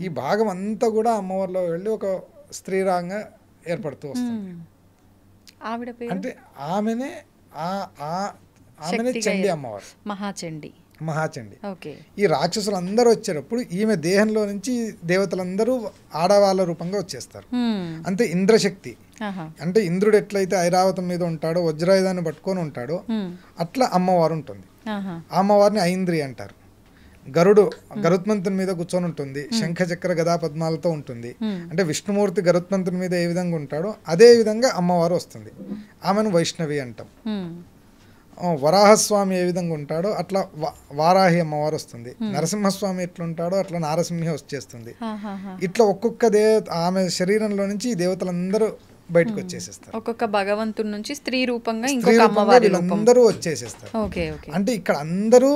ఈ భాగం అంతా కూడా అమ్మవారిలో వెళ్ళి ఒక స్త్రీరాంగా ఏర్పడుతూ వస్తుంది అంటే ఆమెనే ఆమెనే చండి అమ్మవారు మహాచండి మహాచండి ఈ రాక్షసులు అందరూ వచ్చేటప్పుడు ఈమె దేహంలో నుంచి దేవతలందరూ ఆడవాళ్ళ రూపంగా వచ్చేస్తారు అంటే ఇంద్రశక్తి అంటే ఇంద్రుడు ఎట్లయితే ఐరావతం మీద ఉంటాడో వజ్రాయుధాన్ని పట్టుకొని ఉంటాడో అట్లా అమ్మవారు ఉంటుంది అమ్మవారిని ఐంద్రి అంటారు గరుడు గరుత్మంతుని మీద కూర్చొని ఉంటుంది శంఖ చక్ర గదా పద్మాలతో ఉంటుంది అంటే విష్ణుమూర్తి గరుత్మంతుని మీద ఏ విధంగా ఉంటాడో అదే విధంగా అమ్మవారు వస్తుంది ఆమెను వైష్ణవి అంటాం వరాహస్వామి ఏ విధంగా ఉంటాడో అట్లా వారాహి అమ్మవారు వస్తుంది నరసింహస్వామి ఎట్లుంటాడో అట్లా నారసింహి వచ్చేస్తుంది ఇట్లా ఒక్కొక్క దేవ ఆమె శరీరంలో నుంచి ఈ దేవతలందరూ బయటకు వచ్చేసేస్తారు ఒక్కొక్క భగవంతుడి నుంచి స్త్రీ రూపంగా అమ్మవారి అందరూ వచ్చేసేస్తారు అంటే ఇక్కడ అందరూ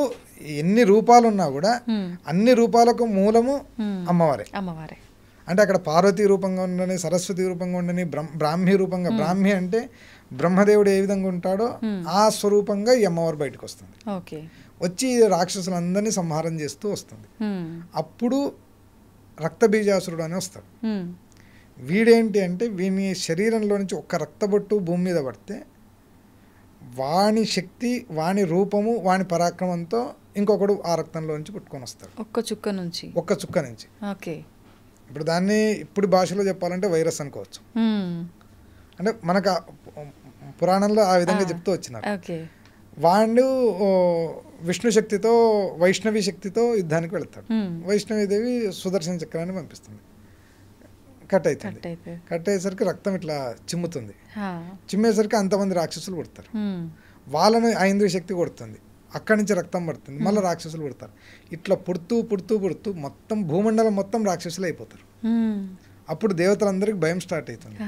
ఎన్ని రూపాలు ఉన్నా కూడా అన్ని రూపాలకు మూలము అమ్మవారే అమ్మవారే అంటే అక్కడ పార్వతీ రూపంగా ఉండని సరస్వతి రూపంగా ఉండని బ్రాహ్మీ రూపంగా బ్రాహ్మీ అంటే బ్రహ్మదేవుడు ఏ విధంగా ఉంటాడో hmm. ఆ స్వరూపంగా ఈ అమ్మవారు బయటకు వస్తుంది వచ్చి రాక్షసులందరినీ సంహారం చేస్తూ వస్తుంది hmm. అప్పుడు రక్తబీజాసురుడు అని వస్తాడు hmm. వీడేంటి అంటే వీని శరీరంలో నుంచి ఒక్క రక్తబొట్టు భూమి మీద పడితే వాణి శక్తి వాణి రూపము వాణి పరాక్రమంతో ఇంకొకడు ఆ రక్తంలో నుంచి పుట్టుకొని వస్తాడు ఒక్క చుక్క నుంచి ఒక్క చుక్క నుంచి ఓకే ఇప్పుడు దాన్ని ఇప్పుడు భాషలో చెప్పాలంటే వైరస్ అనుకోవచ్చు అంటే మనకు పురాణంలో ఆ విధంగా చెప్తూ వచ్చినారు వాడు విష్ణు శక్తితో వైష్ణవి శక్తితో యుద్ధానికి వెళతాడు దేవి సుదర్శన చక్రాన్ని పంపిస్తుంది కట్ అవుతుంది కట్ అయ్యేసరికి రక్తం ఇట్లా చిమ్ముతుంది చిమ్మేసరికి అంతమంది రాక్షసులు కొడతారు వాళ్ళను ఐంద్రియ శక్తి కొడుతుంది అక్కడి నుంచి రక్తం పడుతుంది మళ్ళీ రాక్షసులు పుడతారు ఇట్లా పుడుతూ పుడుతూ పుడుతూ మొత్తం భూమండలం మొత్తం రాక్షసులు అయిపోతారు అప్పుడు దేవతలందరికీ భయం స్టార్ట్ అవుతుంది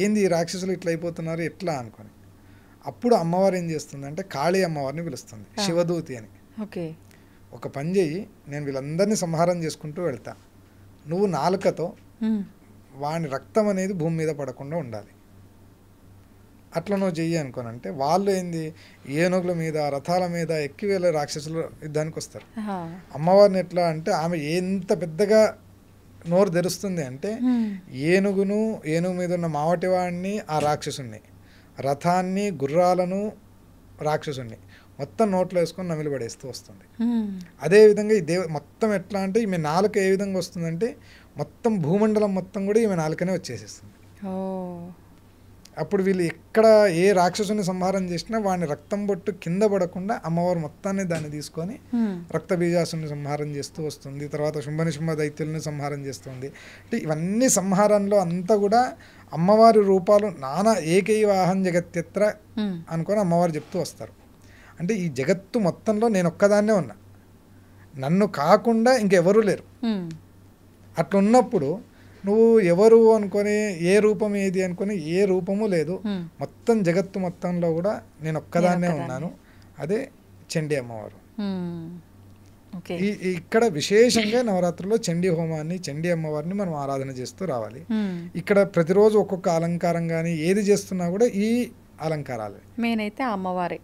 ఏంది రాక్షసులు ఇట్లా అయిపోతున్నారు ఎట్లా అనుకుని అప్పుడు అమ్మవారు ఏం చేస్తుంది అంటే కాళీ అమ్మవారిని పిలుస్తుంది శివదూతి అని ఓకే ఒక పని చేయి నేను వీళ్ళందరినీ సంహారం చేసుకుంటూ వెళ్తా నువ్వు నాలుకతో వాని రక్తం అనేది భూమి మీద పడకుండా ఉండాలి అట్లా నువ్వు చెయ్యి అనుకోనంటే వాళ్ళు ఏంది ఏనుగుల మీద రథాల మీద ఎక్కి వెళ్ళే రాక్షసులు యుద్ధానికి వస్తారు అమ్మవారిని ఎట్లా అంటే ఆమె ఎంత పెద్దగా నోరు తెరుస్తుంది అంటే ఏనుగును ఏనుగు మీద ఉన్న మావటివాడిని ఆ రాక్షసుని రథాన్ని గుర్రాలను రాక్షసుని మొత్తం నోట్లో వేసుకొని నమిలిపడేస్తూ వస్తుంది అదేవిధంగా ఈ దేవ మొత్తం ఎట్లా అంటే ఈమె నాలుక ఏ విధంగా వస్తుందంటే మొత్తం భూమండలం మొత్తం కూడా ఈమె నాలుకనే వచ్చేసేస్తుంది అప్పుడు వీళ్ళు ఎక్కడ ఏ రాక్షసుని సంహారం చేసినా వాడిని రక్తం బొట్టు కింద పడకుండా అమ్మవారు మొత్తాన్ని దాన్ని తీసుకొని రక్త బీజాసుని సంహారం చేస్తూ వస్తుంది తర్వాత శుంభనిశుంభ దైత్యుల్ని సంహారం చేస్తుంది అంటే ఇవన్నీ సంహారంలో అంతా కూడా అమ్మవారి రూపాలు నానా ఏకై వాహన్ జగత్యత్ర అనుకొని అమ్మవారు చెప్తూ వస్తారు అంటే ఈ జగత్తు మొత్తంలో నేను ఒక్కదాన్నే ఉన్నా నన్ను కాకుండా ఇంకెవరూ లేరు అట్లున్నప్పుడు నువ్వు ఎవరు అనుకొని ఏ రూపం ఏది అనుకుని ఏ రూపము లేదు మొత్తం జగత్తు మొత్తంలో కూడా నేను ఒక్కదాన్నే ఉన్నాను అదే చండీ అమ్మవారు ఇక్కడ విశేషంగా నవరాత్రిలో చండీ హోమాన్ని చండీ అమ్మవారిని మనం ఆరాధన చేస్తూ రావాలి ఇక్కడ ప్రతిరోజు ఒక్కొక్క అలంకారం కానీ ఏది చేస్తున్నా కూడా ఈ అలంకారాలే మెయిన్ అయితే అమ్మవారే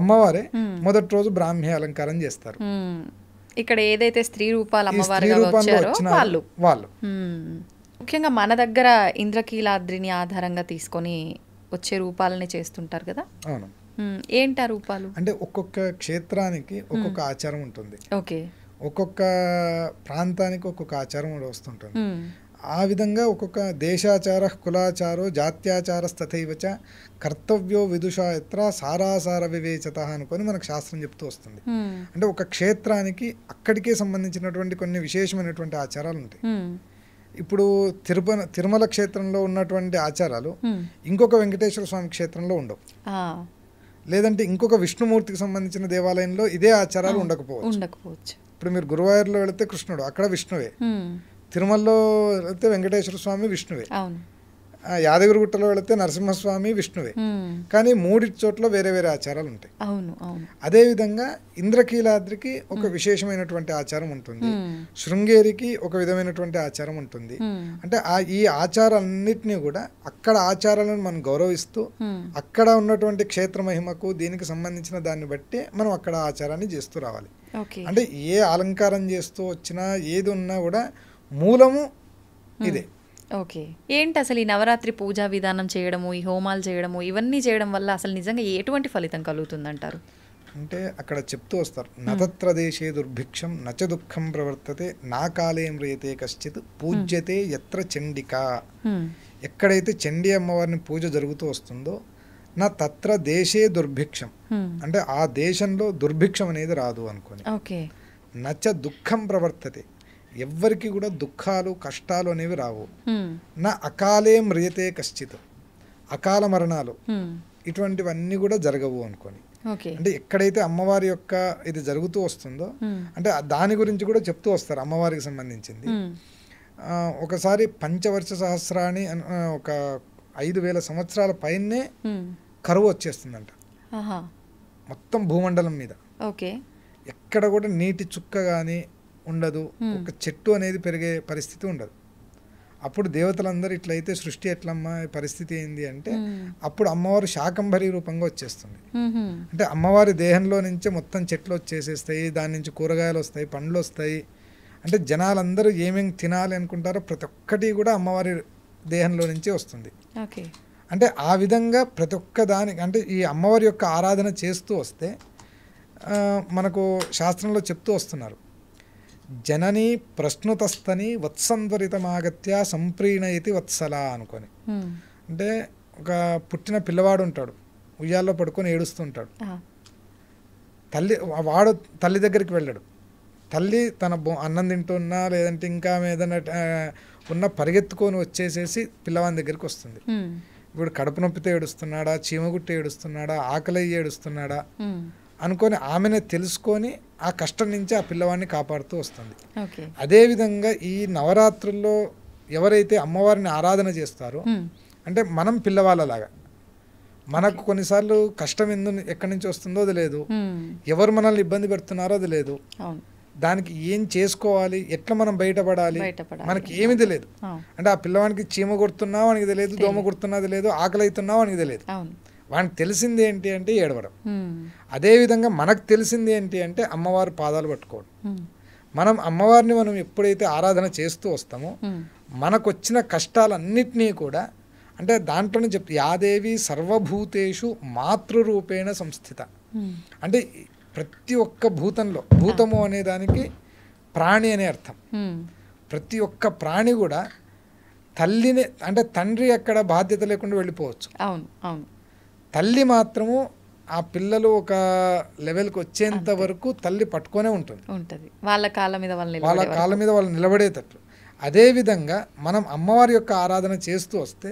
అమ్మవారే మొదటి రోజు బ్రాహ్మీ అలంకారం చేస్తారు ఇక్కడ ఏదైతే స్త్రీ రూపాలు అమ్మవారుగా వచ్చారో వాళ్ళు వాళ్ళు ముఖ్యంగా మన దగ్గర ఇంద్రకీలాద్రిని ఆధారంగా తీసుకొని వచ్చే రూపాలని చేస్తుంటారు కదా అవును ఏంటి ఆ రూపాలు అంటే ఒక్కొక్క క్షేత్రానికి ఒక్కొక్క ఆచారం ఉంటుంది ఓకే ఒక్కొక్క ప్రాంతానికి ఒక్కొక్క ఆచారం వస్తుంటుంది ఆ విధంగా ఒక్కొక్క దేశాచార కులాచారో స్థతైవచ కర్తవ్యో విదుషా ఎత్ర సారాసార వివేచత అనుకొని మనకు శాస్త్రం చెప్తూ వస్తుంది అంటే ఒక క్షేత్రానికి అక్కడికే సంబంధించినటువంటి కొన్ని విశేషమైనటువంటి ఆచారాలు ఉంటాయి ఇప్పుడు తిరుప తిరుమల క్షేత్రంలో ఉన్నటువంటి ఆచారాలు ఇంకొక వెంకటేశ్వర స్వామి క్షేత్రంలో ఉండవు లేదంటే ఇంకొక విష్ణుమూర్తికి సంబంధించిన దేవాలయంలో ఇదే ఆచారాలు ఉండకపోవచ్చు ఇప్పుడు మీరు గురువాయూర్లో వెళితే కృష్ణుడు అక్కడ విష్ణువే తిరుమలలో వెళ్తే వెంకటేశ్వర స్వామి విష్ణువే యాదగిరిగుట్టలో వెళితే నరసింహస్వామి విష్ణువే కానీ మూడి చోట్ల వేరే వేరే ఆచారాలు ఉంటాయి అవును అదేవిధంగా ఇంద్రకీలాద్రికి ఒక విశేషమైనటువంటి ఆచారం ఉంటుంది శృంగేరికి ఒక విధమైనటువంటి ఆచారం ఉంటుంది అంటే ఆ ఈ ఆచారాలన్నింటినీ కూడా అక్కడ ఆచారాలను మనం గౌరవిస్తూ అక్కడ ఉన్నటువంటి క్షేత్ర మహిమకు దీనికి సంబంధించిన దాన్ని బట్టి మనం అక్కడ ఆచారాన్ని చేస్తూ రావాలి అంటే ఏ అలంకారం చేస్తూ వచ్చినా ఏది ఉన్నా కూడా మూలము ఇదే ఓకే ఏంటి అసలు ఈ నవరాత్రి పూజా విధానం చేయడము ఈ హోమాలు చేయడము ఇవన్నీ చేయడం వల్ల అసలు నిజంగా ఎటువంటి ఫలితం కలుగుతుందంటారు అంటే అక్కడ చెప్తూ వస్తారు నతత్ర దేశే దుర్భిక్షం నచ దుఃఖం ప్రవర్తతే నా కాలేం రేతే కశ్చిత్ పూజ్యతే ఎత్ర చండిక ఎక్కడైతే చండీ అమ్మవారిని పూజ జరుగుతూ వస్తుందో నా తత్ర దేశే దుర్భిక్షం అంటే ఆ దేశంలో దుర్భిక్షం అనేది రాదు అనుకోని నచ దుఃఖం ప్రవర్తతే ఎవ్వరికి కూడా దుఃఖాలు కష్టాలు అనేవి రావు నా అకాలే మ్రియతే కశ్చిత్ అకాల మరణాలు ఇటువంటివన్నీ కూడా జరగవు అనుకోని అంటే ఎక్కడైతే అమ్మవారి యొక్క ఇది జరుగుతూ వస్తుందో అంటే దాని గురించి కూడా చెప్తూ వస్తారు అమ్మవారికి సంబంధించింది ఒకసారి పంచవర్ష సహస్రాన్ని ఒక ఐదు వేల సంవత్సరాల పైనే కరువు వచ్చేస్తుందంట మొత్తం భూమండలం మీద ఓకే ఎక్కడ కూడా నీటి చుక్క కానీ ఉండదు ఒక చెట్టు అనేది పెరిగే పరిస్థితి ఉండదు అప్పుడు దేవతలందరూ ఇట్లయితే సృష్టి ఎట్లమ్మా పరిస్థితి ఏంది అంటే అప్పుడు అమ్మవారు శాకంభరి రూపంగా వచ్చేస్తుంది అంటే అమ్మవారి దేహంలో నుంచే మొత్తం చెట్లు వచ్చేసేస్తాయి దాని నుంచి కూరగాయలు వస్తాయి పండ్లు వస్తాయి అంటే జనాలందరూ ఏమేమి తినాలి అనుకుంటారో ప్రతి ఒక్కటి కూడా అమ్మవారి దేహంలో నుంచే వస్తుంది అంటే ఆ విధంగా ప్రతి ఒక్క దానికి అంటే ఈ అమ్మవారి యొక్క ఆరాధన చేస్తూ వస్తే మనకు శాస్త్రంలో చెప్తూ వస్తున్నారు జనని ప్రశ్నుతస్థని వత్సందరితమాగత్య సంప్రీణయితి వత్సల అనుకొని అంటే ఒక పుట్టిన పిల్లవాడు ఉంటాడు ఉయ్యాల్లో పడుకొని ఏడుస్తుంటాడు తల్లి వాడు తల్లి దగ్గరికి వెళ్ళాడు తల్లి తన అన్నం తింటున్నా లేదంటే ఇంకా ఏదైనా ఉన్న పరిగెత్తుకొని వచ్చేసేసి పిల్లవాని దగ్గరికి వస్తుంది ఇప్పుడు కడుపు నొప్పితో ఏడుస్తున్నాడా చీమగుట్టి ఏడుస్తున్నాడా ఆకలి ఏడుస్తున్నాడా అనుకొని ఆమెనే తెలుసుకొని ఆ కష్టం నుంచి ఆ పిల్లవాడిని కాపాడుతూ వస్తుంది అదేవిధంగా ఈ నవరాత్రుల్లో ఎవరైతే అమ్మవారిని ఆరాధన చేస్తారో అంటే మనం పిల్లవాళ్ళలాగా మనకు కొన్నిసార్లు కష్టం ఎందు ఎక్కడి నుంచి వస్తుందో అది లేదు ఎవరు మనల్ని ఇబ్బంది పెడుతున్నారో అది లేదు దానికి ఏం చేసుకోవాలి ఎట్లా మనం బయటపడాలి మనకి ఏమి తెలియదు అంటే ఆ పిల్లవానికి చీమ కొడుతున్నావు అని లేదు దోమ కొడుతున్నది లేదు ఆకలి అవుతున్నావు అని లేదు వానికి తెలిసింది ఏంటి అంటే ఏడవడం అదేవిధంగా మనకు తెలిసింది ఏంటి అంటే అమ్మవారి పాదాలు పట్టుకోవడం మనం అమ్మవారిని మనం ఎప్పుడైతే ఆరాధన చేస్తూ వస్తామో మనకు వచ్చిన కష్టాలన్నింటినీ కూడా అంటే దాంట్లోనే చెప్తే యాదేవి సర్వభూతేషు మాతృరూపేణ సంస్థిత అంటే ప్రతి ఒక్క భూతంలో భూతము అనే దానికి ప్రాణి అనే అర్థం ప్రతి ఒక్క ప్రాణి కూడా తల్లిని అంటే తండ్రి ఎక్కడ బాధ్యత లేకుండా వెళ్ళిపోవచ్చు అవును అవును తల్లి మాత్రము ఆ పిల్లలు ఒక లెవెల్కి వచ్చేంత వరకు తల్లి పట్టుకొనే ఉంటుంది ఉంటుంది వాళ్ళ కాళ్ళ మీద వాళ్ళు వాళ్ళ కాళ్ళ మీద వాళ్ళు నిలబడేటట్లు అదేవిధంగా మనం అమ్మవారి యొక్క ఆరాధన చేస్తూ వస్తే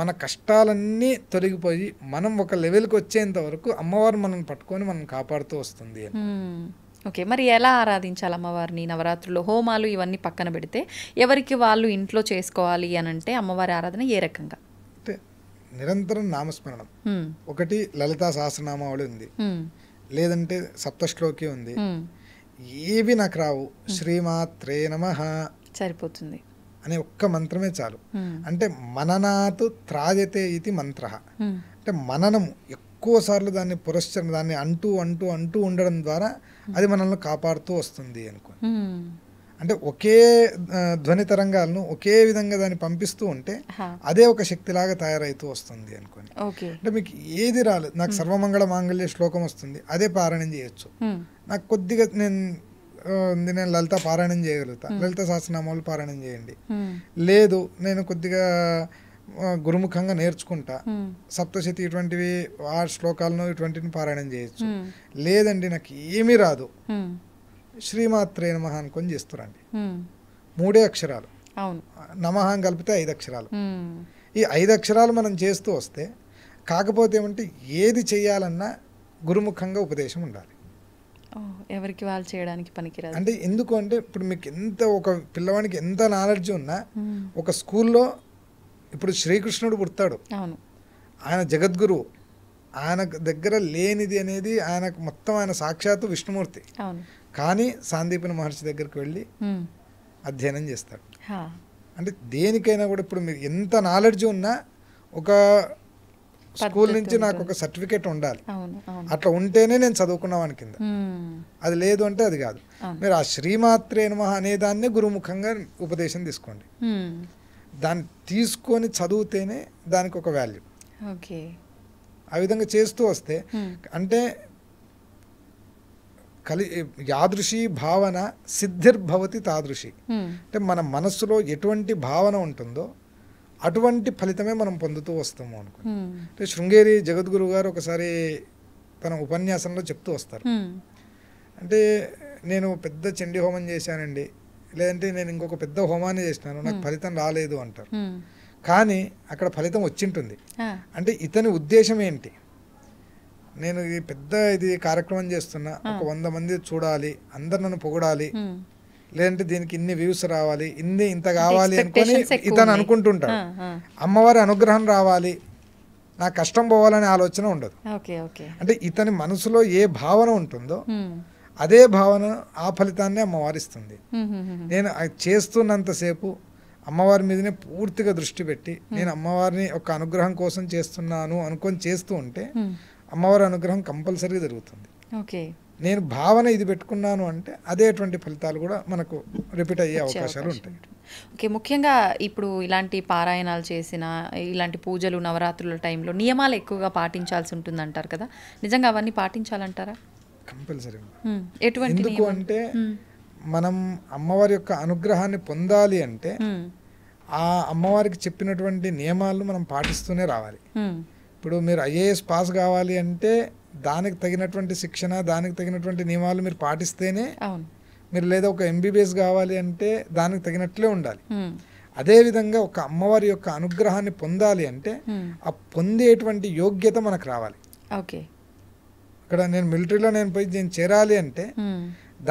మన కష్టాలన్నీ తొలగిపోయి మనం ఒక లెవెల్కి వచ్చేంత వరకు అమ్మవారు మనం పట్టుకొని మనం కాపాడుతూ వస్తుంది అని ఓకే మరి ఎలా ఆరాధించాలి అమ్మవారిని నవరాత్రులు హోమాలు ఇవన్నీ పక్కన పెడితే ఎవరికి వాళ్ళు ఇంట్లో చేసుకోవాలి అని అంటే అమ్మవారి ఆరాధన ఏ రకంగా నిరంతరం నామస్మరణం ఒకటి లలితా సహస్రనామావళి ఉంది లేదంటే సప్తశ్లోకి ఉంది ఏవి నాకు రావు శ్రీమాత్రే నమ సరిపోతుంది అనే ఒక్క మంత్రమే చాలు అంటే మననాతు త్రాజతే ఇది మంత్ర అంటే మననము ఎక్కువసార్లు దాన్ని పురస్చరణ దాన్ని అంటూ అంటూ అంటూ ఉండడం ద్వారా అది మనల్ని కాపాడుతూ వస్తుంది అనుకో అంటే ఒకే ధ్వని తరంగాలను ఒకే విధంగా దాన్ని పంపిస్తూ ఉంటే అదే ఒక శక్తిలాగా తయారైతూ వస్తుంది అనుకోని అంటే మీకు ఏది రాలేదు నాకు సర్వమంగళ మాంగళ్య శ్లోకం వస్తుంది అదే పారాయణం చేయొచ్చు నాకు కొద్దిగా నేను నేను లలిత పారాయణం చేయగలుగుతా లలిత శాస్త్రనామాలు పారాయణం చేయండి లేదు నేను కొద్దిగా గురుముఖంగా నేర్చుకుంటా సప్తశతి ఇటువంటివి ఆ శ్లోకాలను ఇటువంటిని పారాయణం చేయొచ్చు లేదండి నాకు ఏమీ రాదు శ్రీమాత్రే నమ అనుకొని చేస్తున్నారండి మూడే అక్షరాలు నమహాం కలిపితే ఐదు అక్షరాలు ఈ ఐదు అక్షరాలు మనం చేస్తూ వస్తే కాకపోతే ఏమంటే ఏది చేయాలన్నా గురుముఖంగా ఉపదేశం ఉండాలి ఎవరికి వాళ్ళు చేయడానికి పనికిరాదు అంటే ఎందుకు అంటే ఇప్పుడు మీకు ఎంత ఒక పిల్లవానికి ఎంత నాలెడ్జ్ ఉన్నా ఒక స్కూల్లో ఇప్పుడు శ్రీకృష్ణుడు పుడతాడు ఆయన జగద్గురువు ఆయన దగ్గర లేనిది అనేది ఆయనకు మొత్తం ఆయన సాక్షాత్తు విష్ణుమూర్తి కానీ సాందీపుని మహర్షి దగ్గరికి వెళ్ళి అధ్యయనం చేస్తాడు అంటే దేనికైనా కూడా ఇప్పుడు మీరు ఎంత నాలెడ్జ్ ఉన్నా ఒక స్కూల్ నుంచి నాకు ఒక సర్టిఫికేట్ ఉండాలి అట్లా ఉంటేనే నేను చదువుకున్నావాని కింద అది లేదు అంటే అది కాదు మీరు ఆ శ్రీమాత్రే నమ అనే దాన్నే గురుముఖంగా ఉపదేశం తీసుకోండి దాన్ని తీసుకొని చదివితేనే దానికి ఒక వాల్యూ ఆ విధంగా చేస్తూ వస్తే అంటే కలి యాదృశీ భావన సిద్ధిర్భవతి తాదృశి అంటే మన మనస్సులో ఎటువంటి భావన ఉంటుందో అటువంటి ఫలితమే మనం పొందుతూ వస్తాము అనుకో అంటే శృంగేరి జగద్గురు గారు ఒకసారి తన ఉపన్యాసంలో చెప్తూ వస్తారు అంటే నేను పెద్ద చండీ హోమం చేశానండి లేదంటే నేను ఇంకొక పెద్ద హోమాన్ని చేసినాను నాకు ఫలితం రాలేదు అంటారు కానీ అక్కడ ఫలితం వచ్చింటుంది అంటే ఇతని ఉద్దేశం ఏంటి నేను ఈ పెద్ద ఇది కార్యక్రమం చేస్తున్నా ఒక వంద మంది చూడాలి అందరు నన్ను పొగడాలి లేదంటే దీనికి ఇన్ని వ్యూస్ రావాలి ఇన్ని ఇంత కావాలి అనుకుని ఇతను అనుకుంటుంటాడు అమ్మవారి అనుగ్రహం రావాలి నా కష్టం పోవాలనే ఆలోచన ఉండదు అంటే ఇతని మనసులో ఏ భావన ఉంటుందో అదే భావన ఆ ఫలితాన్ని ఇస్తుంది నేను చేస్తున్నంతసేపు అమ్మవారి మీదనే పూర్తిగా దృష్టి పెట్టి నేను అమ్మవారిని ఒక అనుగ్రహం కోసం చేస్తున్నాను అనుకొని చేస్తూ ఉంటే అమ్మవారి అనుగ్రహం కంపల్సరీగా జరుగుతుంది ఓకే నేను భావన ఇది పెట్టుకున్నాను అంటే అదేటువంటి ఫలితాలు కూడా మనకు రిపీట్ అయ్యే అవకాశాలు ఉంటాయి ఓకే ముఖ్యంగా ఇప్పుడు ఇలాంటి పారాయణాలు చేసిన ఇలాంటి పూజలు నవరాత్రుల టైంలో నియమాలు ఎక్కువగా పాటించాల్సి ఉంటుంది అంటారు కదా నిజంగా అవన్నీ పాటించాలంటారా కంపల్సరీ ఎటువంటి ఎందుకు అంటే మనం అమ్మవారి యొక్క అనుగ్రహాన్ని పొందాలి అంటే ఆ అమ్మవారికి చెప్పినటువంటి నియమాలను మనం పాటిస్తూనే రావాలి ఇప్పుడు మీరు ఐఏఎస్ పాస్ కావాలి అంటే దానికి తగినటువంటి శిక్షణ దానికి తగినటువంటి నియమాలు మీరు పాటిస్తేనే మీరు లేదా ఒక ఎంబీబీఎస్ కావాలి అంటే దానికి తగినట్లే ఉండాలి అదేవిధంగా ఒక అమ్మవారి యొక్క అనుగ్రహాన్ని పొందాలి అంటే ఆ పొందేటువంటి యోగ్యత మనకు రావాలి ఓకే ఇక్కడ నేను మిలిటరీలో నేను పోయి నేను చేరాలి అంటే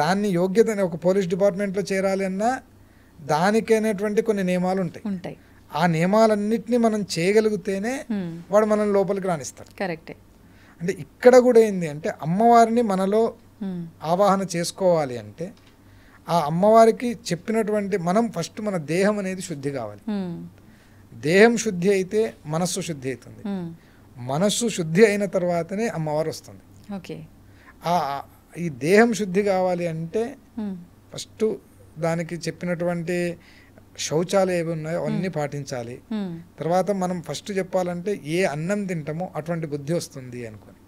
దాన్ని యోగ్యత ఒక పోలీస్ డిపార్ట్మెంట్లో చేరాలి అన్నా దానికైనటువంటి కొన్ని నియమాలు ఉంటాయి ఉంటాయి ఆ నియమాలన్నింటినీ మనం చేయగలిగితేనే వాడు మనం లోపలికి రాణిస్తాడు కరెక్టే అంటే ఇక్కడ కూడా ఏంది అంటే అమ్మవారిని మనలో ఆవాహన చేసుకోవాలి అంటే ఆ అమ్మవారికి చెప్పినటువంటి మనం ఫస్ట్ మన దేహం అనేది శుద్ధి కావాలి దేహం శుద్ధి అయితే మనస్సు శుద్ధి అవుతుంది మనస్సు శుద్ధి అయిన తర్వాతనే అమ్మవారు వస్తుంది ఓకే ఆ ఈ దేహం శుద్ధి కావాలి అంటే ఫస్ట్ దానికి చెప్పినటువంటి శౌచాలు ఏవి ఉన్నాయో అన్నీ పాటించాలి తర్వాత మనం ఫస్ట్ చెప్పాలంటే ఏ అన్నం తింటామో అటువంటి బుద్ధి వస్తుంది అనుకుని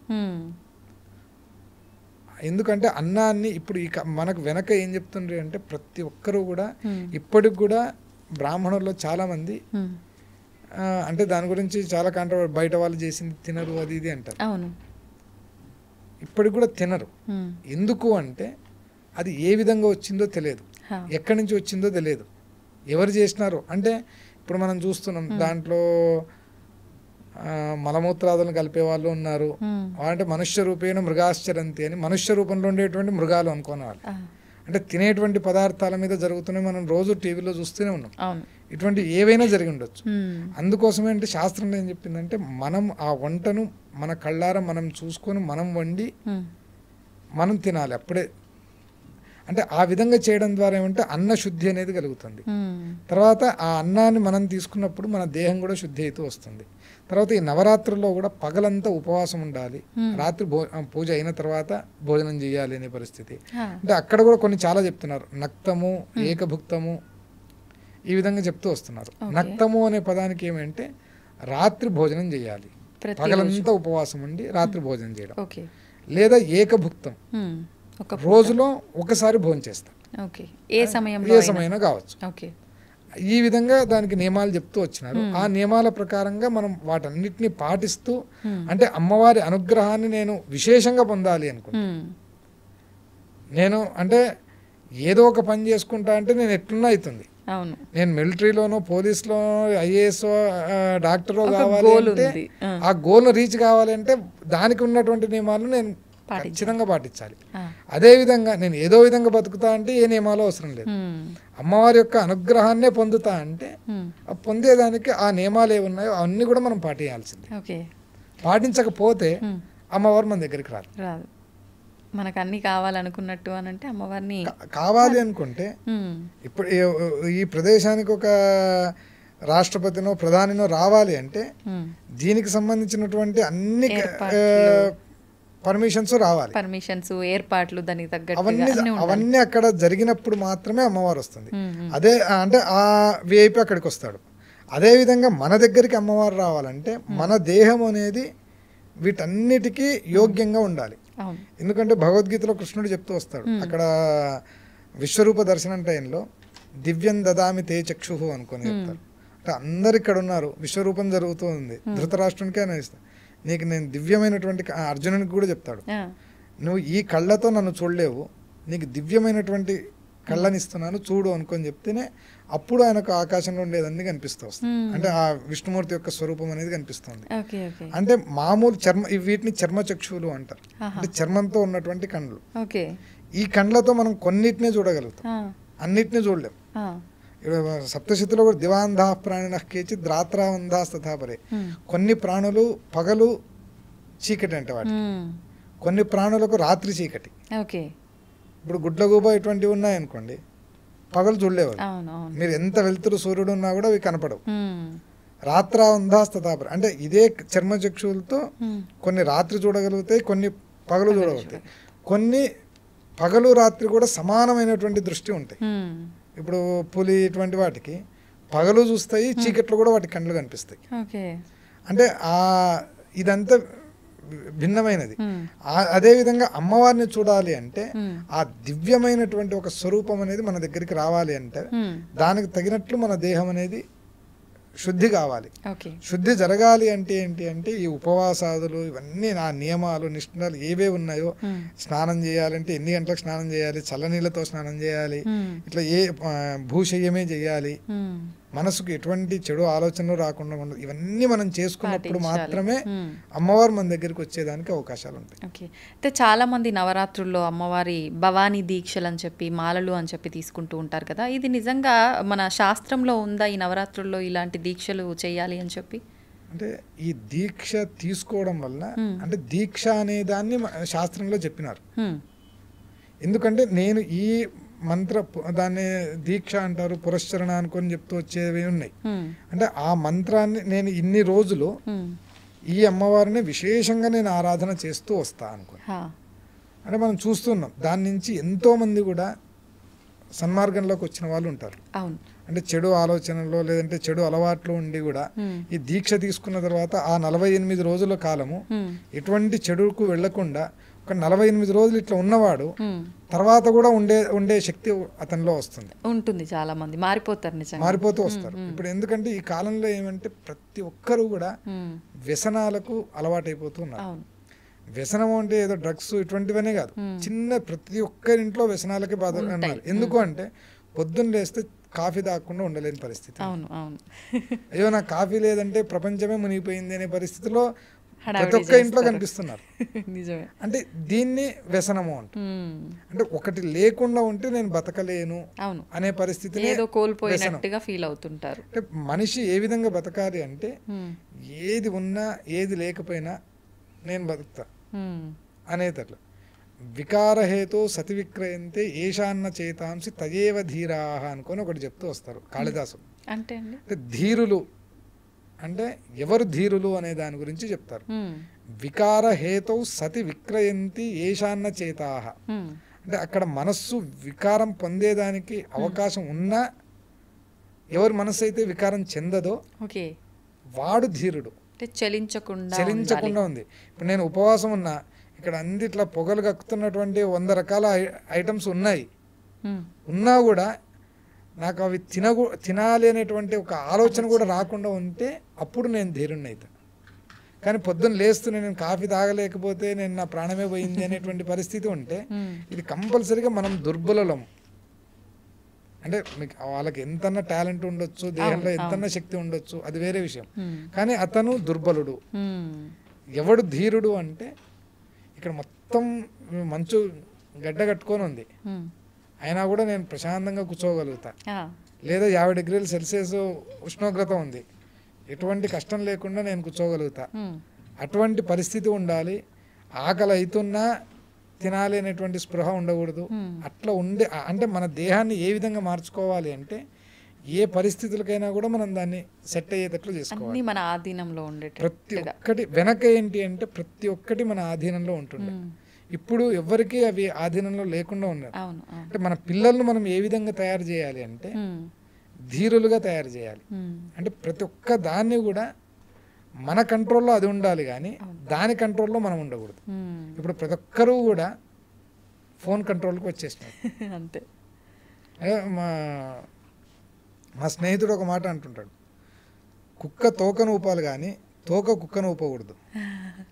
ఎందుకంటే అన్నాన్ని ఇప్పుడు ఇక మనకు వెనక ఏం చెప్తుండ్రు అంటే ప్రతి ఒక్కరూ కూడా ఇప్పటికి కూడా బ్రాహ్మణుల్లో చాలామంది అంటే దాని గురించి చాలా కాంట్రవర్సీ బయట వాళ్ళు చేసింది తినరు అది ఇది అంటారు ఇప్పటికి కూడా తినరు ఎందుకు అంటే అది ఏ విధంగా వచ్చిందో తెలియదు ఎక్కడి నుంచి వచ్చిందో తెలియదు ఎవరు చేసినారు అంటే ఇప్పుడు మనం చూస్తున్నాం దాంట్లో మలమూత్రాదులను కలిపే వాళ్ళు ఉన్నారు అంటే మనుష్య రూపేణ మృగాశ్చరంతి అని మనుష్య రూపంలో ఉండేటువంటి మృగాలు వాళ్ళు అంటే తినేటువంటి పదార్థాల మీద జరుగుతున్నాయి మనం రోజు టీవీలో చూస్తూనే ఉన్నాం ఇటువంటి ఏవైనా జరిగి ఉండొచ్చు అందుకోసమే అంటే శాస్త్రం ఏం చెప్పిందంటే మనం ఆ వంటను మన కళ్ళారం మనం చూసుకొని మనం వండి మనం తినాలి అప్పుడే అంటే ఆ విధంగా చేయడం ద్వారా ఏమంటే అన్న శుద్ధి అనేది కలుగుతుంది తర్వాత ఆ అన్నాన్ని మనం తీసుకున్నప్పుడు మన దేహం కూడా శుద్ధి అవుతూ వస్తుంది తర్వాత ఈ నవరాత్రుల్లో కూడా పగలంతా ఉపవాసం ఉండాలి రాత్రి పూజ అయిన తర్వాత భోజనం చేయాలి అనే పరిస్థితి అంటే అక్కడ కూడా కొన్ని చాలా చెప్తున్నారు నక్తము ఏకభుక్తము ఈ విధంగా చెప్తూ వస్తున్నారు నక్తము అనే పదానికి ఏమంటే రాత్రి భోజనం చేయాలి పగలంతా ఉపవాసం ఉండి రాత్రి భోజనం చేయడం లేదా ఏకభుక్తం రోజులో ఒకసారి భోజనం చేస్తాం ఏ సమయంలో ఏ సమయమైనా కావచ్చు ఈ విధంగా దానికి నియమాలు చెప్తూ వచ్చినారు ఆ నియమాల ప్రకారంగా మనం వాటన్నిటిని పాటిస్తూ అంటే అమ్మవారి అనుగ్రహాన్ని నేను విశేషంగా పొందాలి అనుకుంటున్నాను నేను అంటే ఏదో ఒక పని చేసుకుంటా అంటే నేను ఎట్లున్నా అవుతుంది నేను మిలిటరీలోనో పోలీసులో ఐఏఎస్ డాక్టర్ కావాలి అంటే ఆ గోల్ రీచ్ కావాలంటే దానికి ఉన్నటువంటి నియమాలు నేను ఖచ్చితంగా పాటించాలి అదేవిధంగా నేను ఏదో విధంగా బతుకుతా అంటే ఏ నియమాలు అవసరం లేదు అమ్మవారి యొక్క అనుగ్రహాన్నే పొందుతా అంటే పొందేదానికి ఆ నియమాలు ఏమున్నాయో అవన్నీ కూడా మనం పాటించాల్సిందే పాటించకపోతే అమ్మవారు మన దగ్గరికి రాదు మనకు అన్ని కావాలనుకున్నట్టు అని అంటే అమ్మవారిని కావాలి అనుకుంటే ఇప్పుడు ఈ ప్రదేశానికి ఒక రాష్ట్రపతినో ప్రధానినో రావాలి అంటే దీనికి సంబంధించినటువంటి అన్ని పర్మిషన్స్ రావాలి పర్మిషన్స్ ఏర్పాట్లు దానికి తగ్గట్టు అవన్నీ అవన్నీ అక్కడ జరిగినప్పుడు మాత్రమే అమ్మవారు వస్తుంది అదే అంటే ఆ విఐపి అక్కడికి వస్తాడు అదేవిధంగా మన దగ్గరికి అమ్మవారు రావాలంటే మన దేహం అనేది వీటన్నిటికీ యోగ్యంగా ఉండాలి ఎందుకంటే భగవద్గీతలో కృష్ణుడు చెప్తూ వస్తాడు అక్కడ విశ్వరూప దర్శనం టైంలో దివ్యం దదామి తే చక్షు అనుకుని చెప్తారు అంటే అందరు ఇక్కడ ఉన్నారు విశ్వరూపం జరుగుతూ ఉంది అనేస్తారు నీకు నేను దివ్యమైనటువంటి అర్జునునికి కూడా చెప్తాడు నువ్వు ఈ కళ్ళతో నన్ను చూడలేవు నీకు దివ్యమైనటువంటి కళ్ళని ఇస్తున్నాను చూడు అనుకొని చెప్తేనే అప్పుడు ఆయనకు ఆకాశంలో ఉండేదన్నీ కనిపిస్తూ వస్తుంది అంటే ఆ విష్ణుమూర్తి యొక్క స్వరూపం అనేది కనిపిస్తుంది అంటే మామూలు చర్మ వీటిని చర్మ చక్షువులు అంటారు అంటే చర్మంతో ఉన్నటువంటి కండ్లు ఈ కండ్లతో మనం కొన్నిటినే చూడగలుగుతాం అన్నిటినీ చూడలేము సప్తశతిలో కూడా దివాంధా ప్రాణిన కేచిత్ రాత్రాంధాస్ తథా కొన్ని ప్రాణులు పగలు చీకటి అంటే వాటి కొన్ని ప్రాణులకు రాత్రి చీకటి ఓకే ఇప్పుడు గుడ్లగూబ ఇటువంటివి ఉన్నాయనుకోండి పగలు చూడలేవారు మీరు ఎంత వెళ్తురు సూర్యుడు ఉన్నా కూడా అవి కనపడవు రాత్రా ఉందాస్తాపర అంటే ఇదే చర్మచక్షువులతో కొన్ని రాత్రి చూడగలుగుతాయి కొన్ని పగలు చూడగలుగుతాయి కొన్ని పగలు రాత్రి కూడా సమానమైనటువంటి దృష్టి ఉంటాయి ఇప్పుడు పులి ఇటువంటి వాటికి పగలు చూస్తాయి hmm. చీకట్లో కూడా వాటి కండ్లు కనిపిస్తాయి అంటే ఆ ఇదంతా భిన్నమైనది hmm. అదే విధంగా అమ్మవారిని చూడాలి అంటే hmm. ఆ దివ్యమైనటువంటి ఒక స్వరూపం అనేది మన దగ్గరికి రావాలి అంటే దానికి తగినట్లు మన దేహం అనేది శుద్ధి కావాలి శుద్ధి జరగాలి అంటే ఏంటి అంటే ఈ ఉపవాసాదులు ఇవన్నీ నా నియమాలు నిష్ణాలు ఏవే ఉన్నాయో స్నానం చేయాలంటే ఎన్ని గంటలకు స్నానం చేయాలి చల్లనీళ్ళతో స్నానం చేయాలి ఇట్లా ఏ భూశయ్యమే చేయాలి మనసుకు ఎటువంటి చెడు ఆలోచనలు రాకుండా ఉండదు ఇవన్నీ మనం చేసుకున్నప్పుడు మాత్రమే అమ్మవారు మన దగ్గరికి వచ్చేదానికి అవకాశాలు ఉంటాయి ఓకే అయితే చాలామంది నవరాత్రుల్లో అమ్మవారి భవానీ దీక్షలు అని చెప్పి మాలలు అని చెప్పి తీసుకుంటూ ఉంటారు కదా ఇది నిజంగా మన శాస్త్రంలో ఉందా ఈ నవరాత్రుల్లో ఇలాంటి దీక్షలు చేయాలి అని చెప్పి అంటే ఈ దీక్ష తీసుకోవడం వల్ల అంటే దీక్ష అనే దాన్ని శాస్త్రంలో చెప్పినారు ఎందుకంటే నేను ఈ మంత్ర దాన్ని దీక్ష అంటారు పురశ్చరణ అనుకొని చెప్తూ వచ్చేవి ఉన్నాయి అంటే ఆ మంత్రాన్ని నేను ఇన్ని రోజులు ఈ అమ్మవారిని విశేషంగా నేను ఆరాధన చేస్తూ వస్తా అనుకుని అంటే మనం చూస్తున్నాం దాని నుంచి ఎంతో మంది కూడా సన్మార్గంలోకి వచ్చిన వాళ్ళు ఉంటారు అంటే చెడు ఆలోచనలో లేదంటే చెడు అలవాట్లు ఉండి కూడా ఈ దీక్ష తీసుకున్న తర్వాత ఆ నలభై ఎనిమిది రోజుల కాలము ఎటువంటి చెడుకు వెళ్లకుండా ఒక నలభై ఎనిమిది రోజులు ఇట్లా ఉన్నవాడు తర్వాత కూడా ఉండే ఉండే శక్తి అతనిలో వస్తుంది ఉంటుంది చాలా మంది మారిపోతారు నిజంగా మారిపోతూ వస్తారు ఇప్పుడు ఎందుకంటే ఈ కాలంలో ఏమంటే ప్రతి ఒక్కరూ కూడా వ్యసనాలకు అలవాటైపోతూ ఉన్నారు వ్యసనం అంటే ఏదో డ్రగ్స్ ఇటువంటివనే కాదు చిన్న ప్రతి ఒక్కరింట్లో వ్యసనాలకే బాధ ఉన్నారు ఎందుకు అంటే పొద్దున్న లేస్తే కాఫీ తాగకుండా ఉండలేని పరిస్థితి అవును అయ్యో నాకు కాఫీ లేదంటే ప్రపంచమే మునిగిపోయింది అనే పరిస్థితిలో ప్రతి ఒక్క ఇంట్లో కనిపిస్తున్నారు అంటే దీన్ని వ్యసనము అంట అంటే ఒకటి లేకుండా ఉంటే నేను బతకలేను అనే పరిస్థితి ఫీల్ అవుతుంటారు అంటే మనిషి ఏ విధంగా బతకాలి అంటే ఏది ఉన్నా ఏది లేకపోయినా నేను బతుకుతా అనేటట్లు వికారహేతో సతి విక్రయంతే ఏషాన్న చేతాంసి తయేవ ధీరాహ అనుకొని ఒకటి చెప్తూ వస్తారు కాళిదాసు అంటే అంటే ధీరులు అంటే ఎవరు ధీరులు అనే దాని గురించి చెప్తారు వికారహేతౌ సతి విక్రయంతి ఏషాన్న చేతాహ అంటే అక్కడ మనస్సు వికారం పొందేదానికి అవకాశం ఉన్నా ఎవరి మనస్సు అయితే వికారం చెందదో వాడు ధీరుడు చలించకుండా చలించకుండా ఉంది ఇప్పుడు నేను ఉపవాసం ఉన్నా ఇక్కడ అందిట్లా పొగలు కక్కుతున్నటువంటి వంద రకాల ఐటమ్స్ ఉన్నాయి ఉన్నా కూడా నాకు అవి తినకూ అనేటువంటి ఒక ఆలోచన కూడా రాకుండా ఉంటే అప్పుడు నేను ధీరుణ్ణి అవుతాను కానీ పొద్దున్న లేస్తూనే నేను కాఫీ తాగలేకపోతే నేను నా ప్రాణమే పోయింది అనేటువంటి పరిస్థితి ఉంటే ఇది కంపల్సరీగా మనం దుర్బలము అంటే మీకు వాళ్ళకి ఎంతన్న టాలెంట్ ఉండొచ్చు దేహంలో ఎంతన్న శక్తి ఉండొచ్చు అది వేరే విషయం కానీ అతను దుర్బలుడు ఎవడు ధీరుడు అంటే ఇక్కడ మొత్తం మంచు గడ్డ కట్టుకొని ఉంది అయినా కూడా నేను ప్రశాంతంగా కూర్చోగలుగుతా లేదా యాభై డిగ్రీల సెల్సియస్ ఉష్ణోగ్రత ఉంది ఎటువంటి కష్టం లేకుండా నేను కూర్చోగలుగుతా అటువంటి పరిస్థితి ఉండాలి ఆకలి అవుతున్నా తినాలి అనేటువంటి స్పృహ ఉండకూడదు అట్లా ఉండే అంటే మన దేహాన్ని ఏ విధంగా మార్చుకోవాలి అంటే ఏ పరిస్థితులకైనా కూడా మనం దాన్ని సెట్ అయ్యేటట్లు చేసుకోవాలి మన ఆధీనంలో ఉండే ప్రతి ఒక్కటి వెనక ఏంటి అంటే ప్రతి ఒక్కటి మన ఆధీనంలో ఉంటుండే ఇప్పుడు ఎవరికి అవి ఆధీనంలో లేకుండా ఉన్నారు అంటే మన పిల్లలను మనం ఏ విధంగా తయారు చేయాలి అంటే ధీరులుగా తయారు చేయాలి అంటే ప్రతి ఒక్క దాన్ని కూడా మన కంట్రోల్లో అది ఉండాలి కానీ దాని కంట్రోల్లో మనం ఉండకూడదు ఇప్పుడు ప్రతి ఒక్కరూ కూడా ఫోన్ కంట్రోల్కి వచ్చేసినారు అంతే మా మా స్నేహితుడు ఒక మాట అంటుంటాడు కుక్క తోకను ఊపాలి కానీ తోక కుక్కను ఊపకూడదు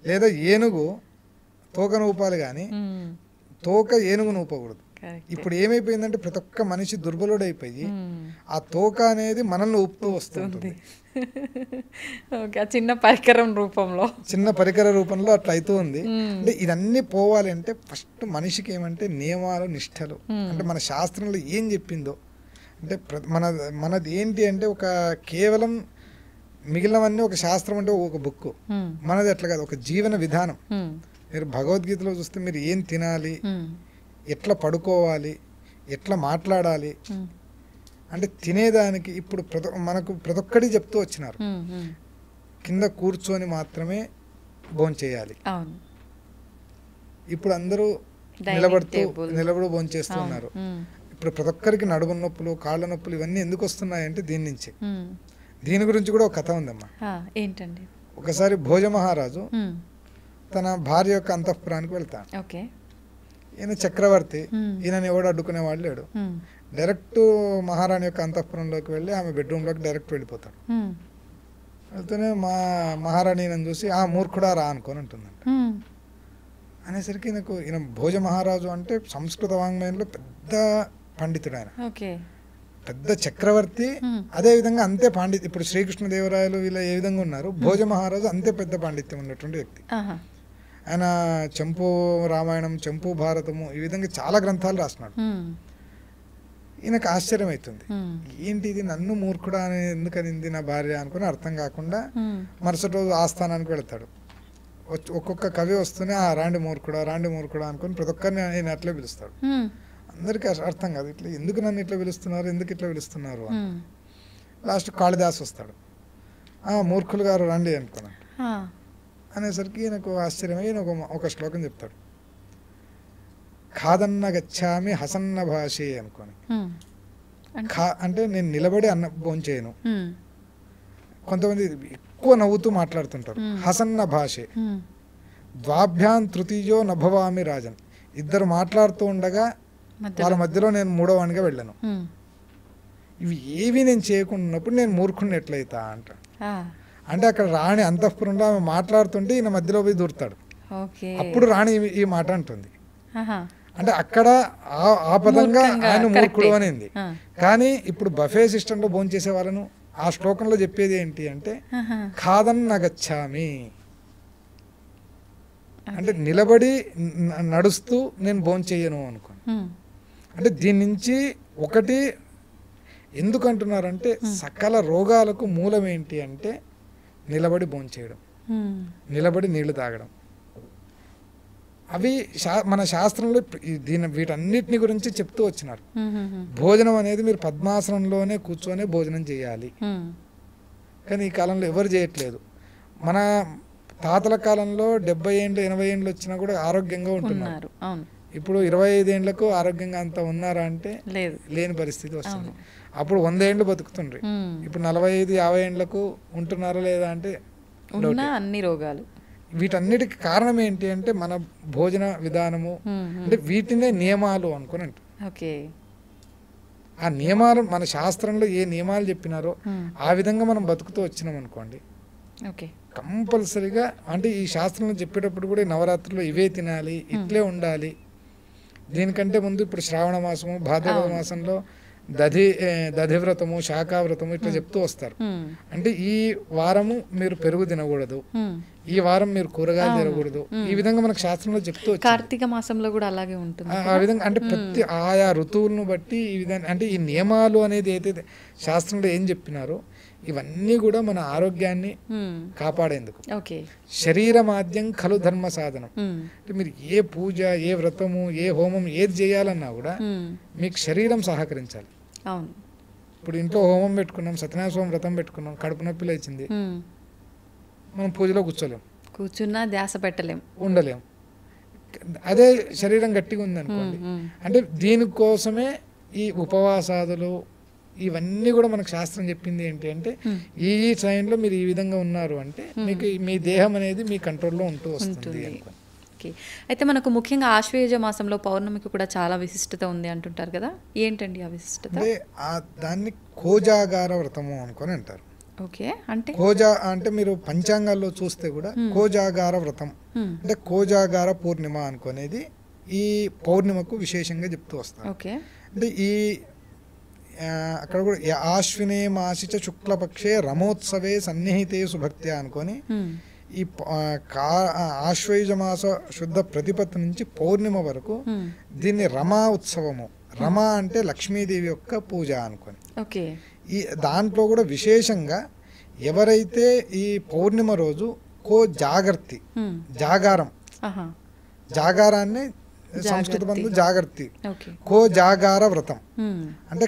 లేదా ఏనుగు తోక నూపాలి కానీ తోక ఏనుగు నూపకూడదు ఇప్పుడు ఏమైపోయిందంటే ప్రతి ఒక్క మనిషి దుర్బలుడైపోయి ఆ తోక అనేది మనల్ని ఊపుతూ వస్తుంది చిన్న పరికరం రూపంలో చిన్న పరికర రూపంలో అట్లా అయితే ఉంది అంటే ఇదన్నీ పోవాలి అంటే ఫస్ట్ మనిషికి ఏమంటే నియమాలు నిష్టలు అంటే మన శాస్త్రంలో ఏం చెప్పిందో అంటే మన మనది ఏంటి అంటే ఒక కేవలం మిగిలినవన్నీ ఒక శాస్త్రం అంటే ఒక బుక్ మనది అట్లా కాదు ఒక జీవన విధానం మీరు భగవద్గీతలో చూస్తే మీరు ఏం తినాలి ఎట్లా పడుకోవాలి ఎట్లా మాట్లాడాలి అంటే తినేదానికి ఇప్పుడు ప్రత మనకు ప్రతి ఒక్కటి చెప్తూ వచ్చినారు కింద కూర్చొని మాత్రమే భోజనం చేయాలి ఇప్పుడు అందరూ నిలబడుతూ నిలబడి భోజనం ఇప్పుడు ప్రతి ఒక్కరికి నడుము నొప్పులు కాళ్ళ నొప్పులు ఇవన్నీ ఎందుకు వస్తున్నాయంటే దీని నుంచి దీని గురించి కూడా ఒక కథ ఉందమ్మా ఏంటండి ఒకసారి భోజ మహారాజు తన భార్య యొక్క అంతఃపురానికి వెళ్తాను ఓకే ఈయన చక్రవర్తి ఈయనని ఎవడు అడ్డుకునేవాడు లేడు డైరెక్ట్ మహారాణి యొక్క అంతఃపురంలోకి వెళ్ళి ఆమె బెడ్రూమ్లోకి డైరెక్ట్ వెళ్ళిపోతాడు వెళ్తూనే మా మహారాణి ఈయన చూసి ఆ మూర్ఖుడా రా అనుకొని ఉంటుందండి అనేసరికి నాకు ఈయన భోజ మహారాజు అంటే సంస్కృత వాంగ్మయంలో పెద్ద పండితుడు ఆయన పెద్ద చక్రవర్తి అదే విధంగా అంతే పాండిత్య ఇప్పుడు శ్రీకృష్ణదేవరాయలు వీళ్ళ ఏ విధంగా ఉన్నారు భోజ మహారాజు అంతే పెద్ద పాండిత్యం ఉన్నటువంటి వ్యక్తి ఆయన చెంపు రామాయణం చంపు భారతము ఈ విధంగా చాలా గ్రంథాలు రాసినాడు ఈయనకు ఆశ్చర్యం అవుతుంది ఏంటి ఇది నన్ను మూర్ఖుడా అని ఎందుకనింది నా భార్య అనుకుని అర్థం కాకుండా మరుసటి రోజు ఆస్థానానికి వెళతాడు ఒక్కొక్క కవి వస్తూనే ఆ రాండి మూర్ఖుడా రాండి మూర్ఖుడా అనుకుని ప్రతి ఒక్కరిని ఆయన అట్లే పిలుస్తాడు అందరికీ అర్థం కాదు ఇట్లా ఎందుకు నన్ను ఇట్లా పిలుస్తున్నారు ఎందుకు ఇట్లా పిలుస్తున్నారు అని లాస్ట్ కాళిదాస్ వస్తాడు ఆ మూర్ఖులు గారు రండి అనుకున్నాను అనేసరికి నాకు ఆశ్చర్యమై ఒక ఒక శ్లోకం చెప్తాడు ఖాదన్న గచ్చామి హసన్న భాషే అనుకోని ఖా అంటే నేను నిలబడి అన్న భోంచేయను కొంతమంది ఎక్కువ నవ్వుతూ మాట్లాడుతుంటారు హసన్న భాషే ద్వాభ్యాం తృతీయో నభవామి రాజన్ ఇద్దరు మాట్లాడుతూ ఉండగా వాళ్ళ మధ్యలో నేను మూడవానిగా వెళ్ళాను ఇవి ఏవి నేను చేయకుండా ఉన్నప్పుడు నేను మూర్ఖుని ఎట్లయితా అంటాను అంటే అక్కడ రాణి అంతఃపురంలో ఆమె మాట్లాడుతుంటే ఈయన మధ్యలో పోయి దూరుతాడు అప్పుడు రాణి ఈ మాట అంటుంది అంటే అక్కడ ఆ పదంగా ఆయన మూర్ఖుడు అనేది కానీ ఇప్పుడు బఫే సిస్టంలో భోజనం చేసే వాళ్ళను ఆ శ్లోకంలో చెప్పేది ఏంటి అంటే కాదన్న నగచ్చామి అంటే నిలబడి నడుస్తూ నేను భోజనం చేయను అంటే దీని నుంచి ఒకటి ఎందుకంటున్నారంటే సకల రోగాలకు మూలం ఏంటి అంటే నిలబడి భోంచేయడం నిలబడి నీళ్లు తాగడం అవి శా మన శాస్త్రంలో దీని వీటన్నిటిని గురించి చెప్తూ వచ్చినారు భోజనం అనేది మీరు పద్మాసనంలోనే కూర్చొని భోజనం చేయాలి కానీ ఈ కాలంలో ఎవరు చేయట్లేదు మన తాతల కాలంలో డెబ్బై ఏండ్లు ఎనభై ఏండ్లు వచ్చినా కూడా ఆరోగ్యంగా ఉంటున్నారు ఇప్పుడు ఇరవై ఐదు ఏండ్లకు ఆరోగ్యంగా అంత ఉన్నారా అంటే లేని పరిస్థితి వస్తుంది అప్పుడు వంద ఏండ్లు బతుకుతుండ్రి ఇప్పుడు నలభై ఐదు యాభై ఏండ్లకు ఉంటున్నారా లేదా అంటే అన్ని రోగాలు వీటన్నిటికి కారణం ఏంటి అంటే మన భోజన విధానము అంటే వీటినే నియమాలు అనుకుని ఓకే ఆ నియమాలు మన శాస్త్రంలో ఏ నియమాలు చెప్పినారో ఆ విధంగా మనం బతుకుతూ వచ్చినాం అనుకోండి ఓకే కంపల్సరీగా అంటే ఈ శాస్త్రంలో చెప్పేటప్పుడు కూడా నవరాత్రులు ఇవే తినాలి ఇట్లే ఉండాలి దీనికంటే ముందు ఇప్పుడు శ్రావణ మాసము భాద్రపద మాసంలో దధి దధివ్రతము శాఖావ్రతము ఇట్లా hmm. చెప్తూ వస్తారు hmm. అంటే ఈ వారము మీరు పెరుగు తినకూడదు hmm. ఈ వారం మీరు కూరగాయలు తినకూడదు ఈ విధంగా మనకు శాస్త్రంలో చెప్తూ కార్తీక మాసంలో కూడా అలాగే ఉంటుంది ఆ విధంగా అంటే ప్రతి ఆయా ఋతువులను బట్టి ఈ విధంగా అంటే ఈ నియమాలు అనేది అయితే శాస్త్రంలో ఏం చెప్పినారో ఇవన్నీ కూడా మన ఆరోగ్యాన్ని కాపాడేందుకు మాధ్యం కలు ధర్మ సాధనం అంటే మీరు ఏ పూజ ఏ వ్రతము ఏ హోమం ఏది చేయాలన్నా కూడా మీకు శరీరం సహకరించాలి అవును ఇప్పుడు ఇంట్లో హోమం పెట్టుకున్నాం సత్యనారాయణ స్వామి వ్రతం పెట్టుకున్నాం కడుపు నొప్పి లేచింది మనం పూజలో కూర్చోలేం కూర్చున్నా ధ్యాస పెట్టలేం ఉండలేం అదే శరీరం గట్టిగా ఉందనుకోండి అంటే దీనికోసమే ఈ ఉపవాసాదులు ఇవన్నీ కూడా మనకు శాస్త్రం చెప్పింది ఏంటి అంటే ఈ టైంలో మీరు ఈ విధంగా ఉన్నారు అంటే మీకు మీ దేహం అనేది మీ కంట్రోల్లో ఉంటూ వస్తుంది అనుకోండి ఓకే అయితే మనకు ముఖ్యంగా ఆశ్వేయుజ మాసంలో పౌర్ణమికి కూడా చాలా విశిష్టత ఉంది అంటుంటారు కదా ఏంటండి ఆ విశిష్టత దాన్ని కోజాగార వ్రతము అనుకొని అంటారు ఓకే అంటే కోజా అంటే మీరు పంచాంగాల్లో చూస్తే కూడా కోజాగార వ్రతం అంటే కోజాగార పూర్ణిమ అనుకునేది ఈ పౌర్ణిమకు విశేషంగా చెప్తూ వస్తారు ఓకే అంటే ఈ అక్కడ కూడా ఆశ్వినే మాసిచ శుక్లపక్షే రమోత్సవే సన్నిహితే సుభక్త్య అనుకొని ఈ కా ఆశ్వయుజమాస శుద్ధ ప్రతిపత్తి నుంచి పౌర్ణిమ వరకు hmm. దీన్ని రమా ఉత్సవము రమా hmm. అంటే లక్ష్మీదేవి యొక్క పూజ అనుకొని ఈ దాంట్లో కూడా విశేషంగా ఎవరైతే ఈ పౌర్ణిమ రోజు కో జాగర్తి hmm. జాగారం జాగారాన్ని సంస్కృత బంధు జాగర్తి కో జాగార వ్రతం అంటే